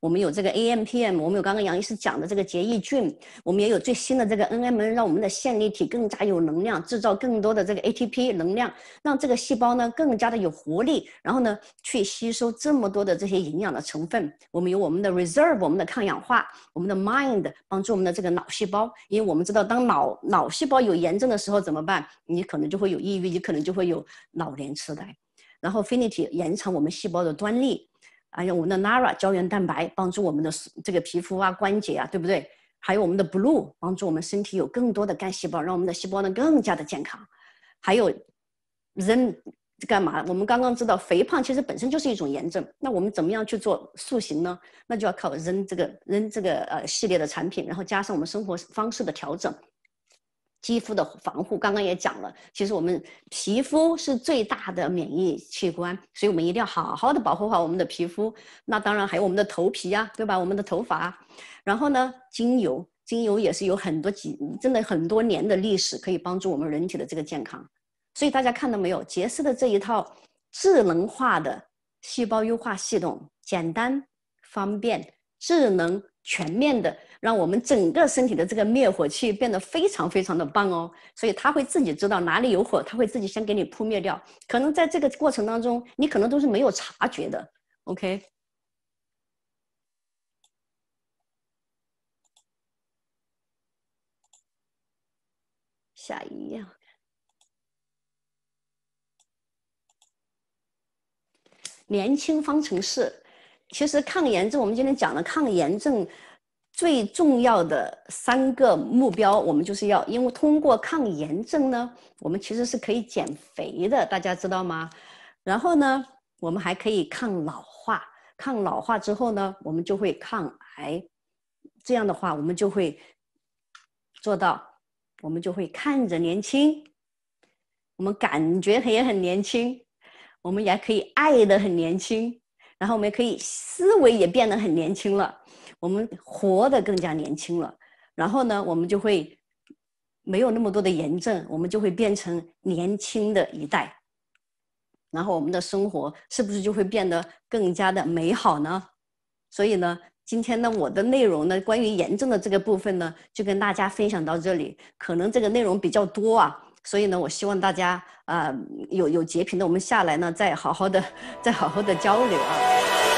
我们有这个 A M P M，我们有刚刚杨医师讲的这个结义菌，我们也有最新的这个 N M N，让我们的线粒体更加有能量，制造更多的这个 A T P 能量，让这个细胞呢更加的有活力，然后呢去吸收这么多的这些营养的成分。我们有我们的 Reserve，我们的抗氧化，我们的 Mind 帮助我们的这个脑细胞，因为我们知道当脑脑细胞有炎症的时候怎么办？你可能就会有抑郁，你可能就会有老年痴呆。然后 finity 延长我们细胞的端粒，还有我们的 nara 胶原蛋白帮助我们的这个皮肤啊关节啊，对不对？还有我们的 blue 帮助我们身体有更多的干细胞，让我们的细胞呢更加的健康。还有人干嘛？我们刚刚知道肥胖其实本身就是一种炎症，那我们怎么样去做塑形呢？那就要靠人这个人这个呃系列的产品，然后加上我们生活方式的调整。肌肤的防护，刚刚也讲了，其实我们皮肤是最大的免疫器官，所以我们一定要好好的保护好我们的皮肤。那当然还有我们的头皮呀，对吧？我们的头发，然后呢，精油，精油也是有很多几，真的很多年的历史，可以帮助我们人体的这个健康。所以大家看到没有，杰斯的这一套智能化的细胞优化系统，简单方便，智能。全面的，让我们整个身体的这个灭火器变得非常非常的棒哦，所以它会自己知道哪里有火，它会自己先给你扑灭掉。可能在这个过程当中，你可能都是没有察觉的。OK，下一页，年轻方程式。其实抗炎症，我们今天讲的抗炎症最重要的三个目标，我们就是要，因为通过抗炎症呢，我们其实是可以减肥的，大家知道吗？然后呢，我们还可以抗老化，抗老化之后呢，我们就会抗癌。这样的话，我们就会做到，我们就会看着年轻，我们感觉也很年轻，我们也可以爱的很年轻。然后我们可以思维也变得很年轻了，我们活得更加年轻了。然后呢，我们就会没有那么多的炎症，我们就会变成年轻的一代。然后我们的生活是不是就会变得更加的美好呢？所以呢，今天呢，我的内容呢，关于炎症的这个部分呢，就跟大家分享到这里。可能这个内容比较多啊。所以呢，我希望大家啊，有有截屏的，我们下来呢，再好好的，再好好的交流啊。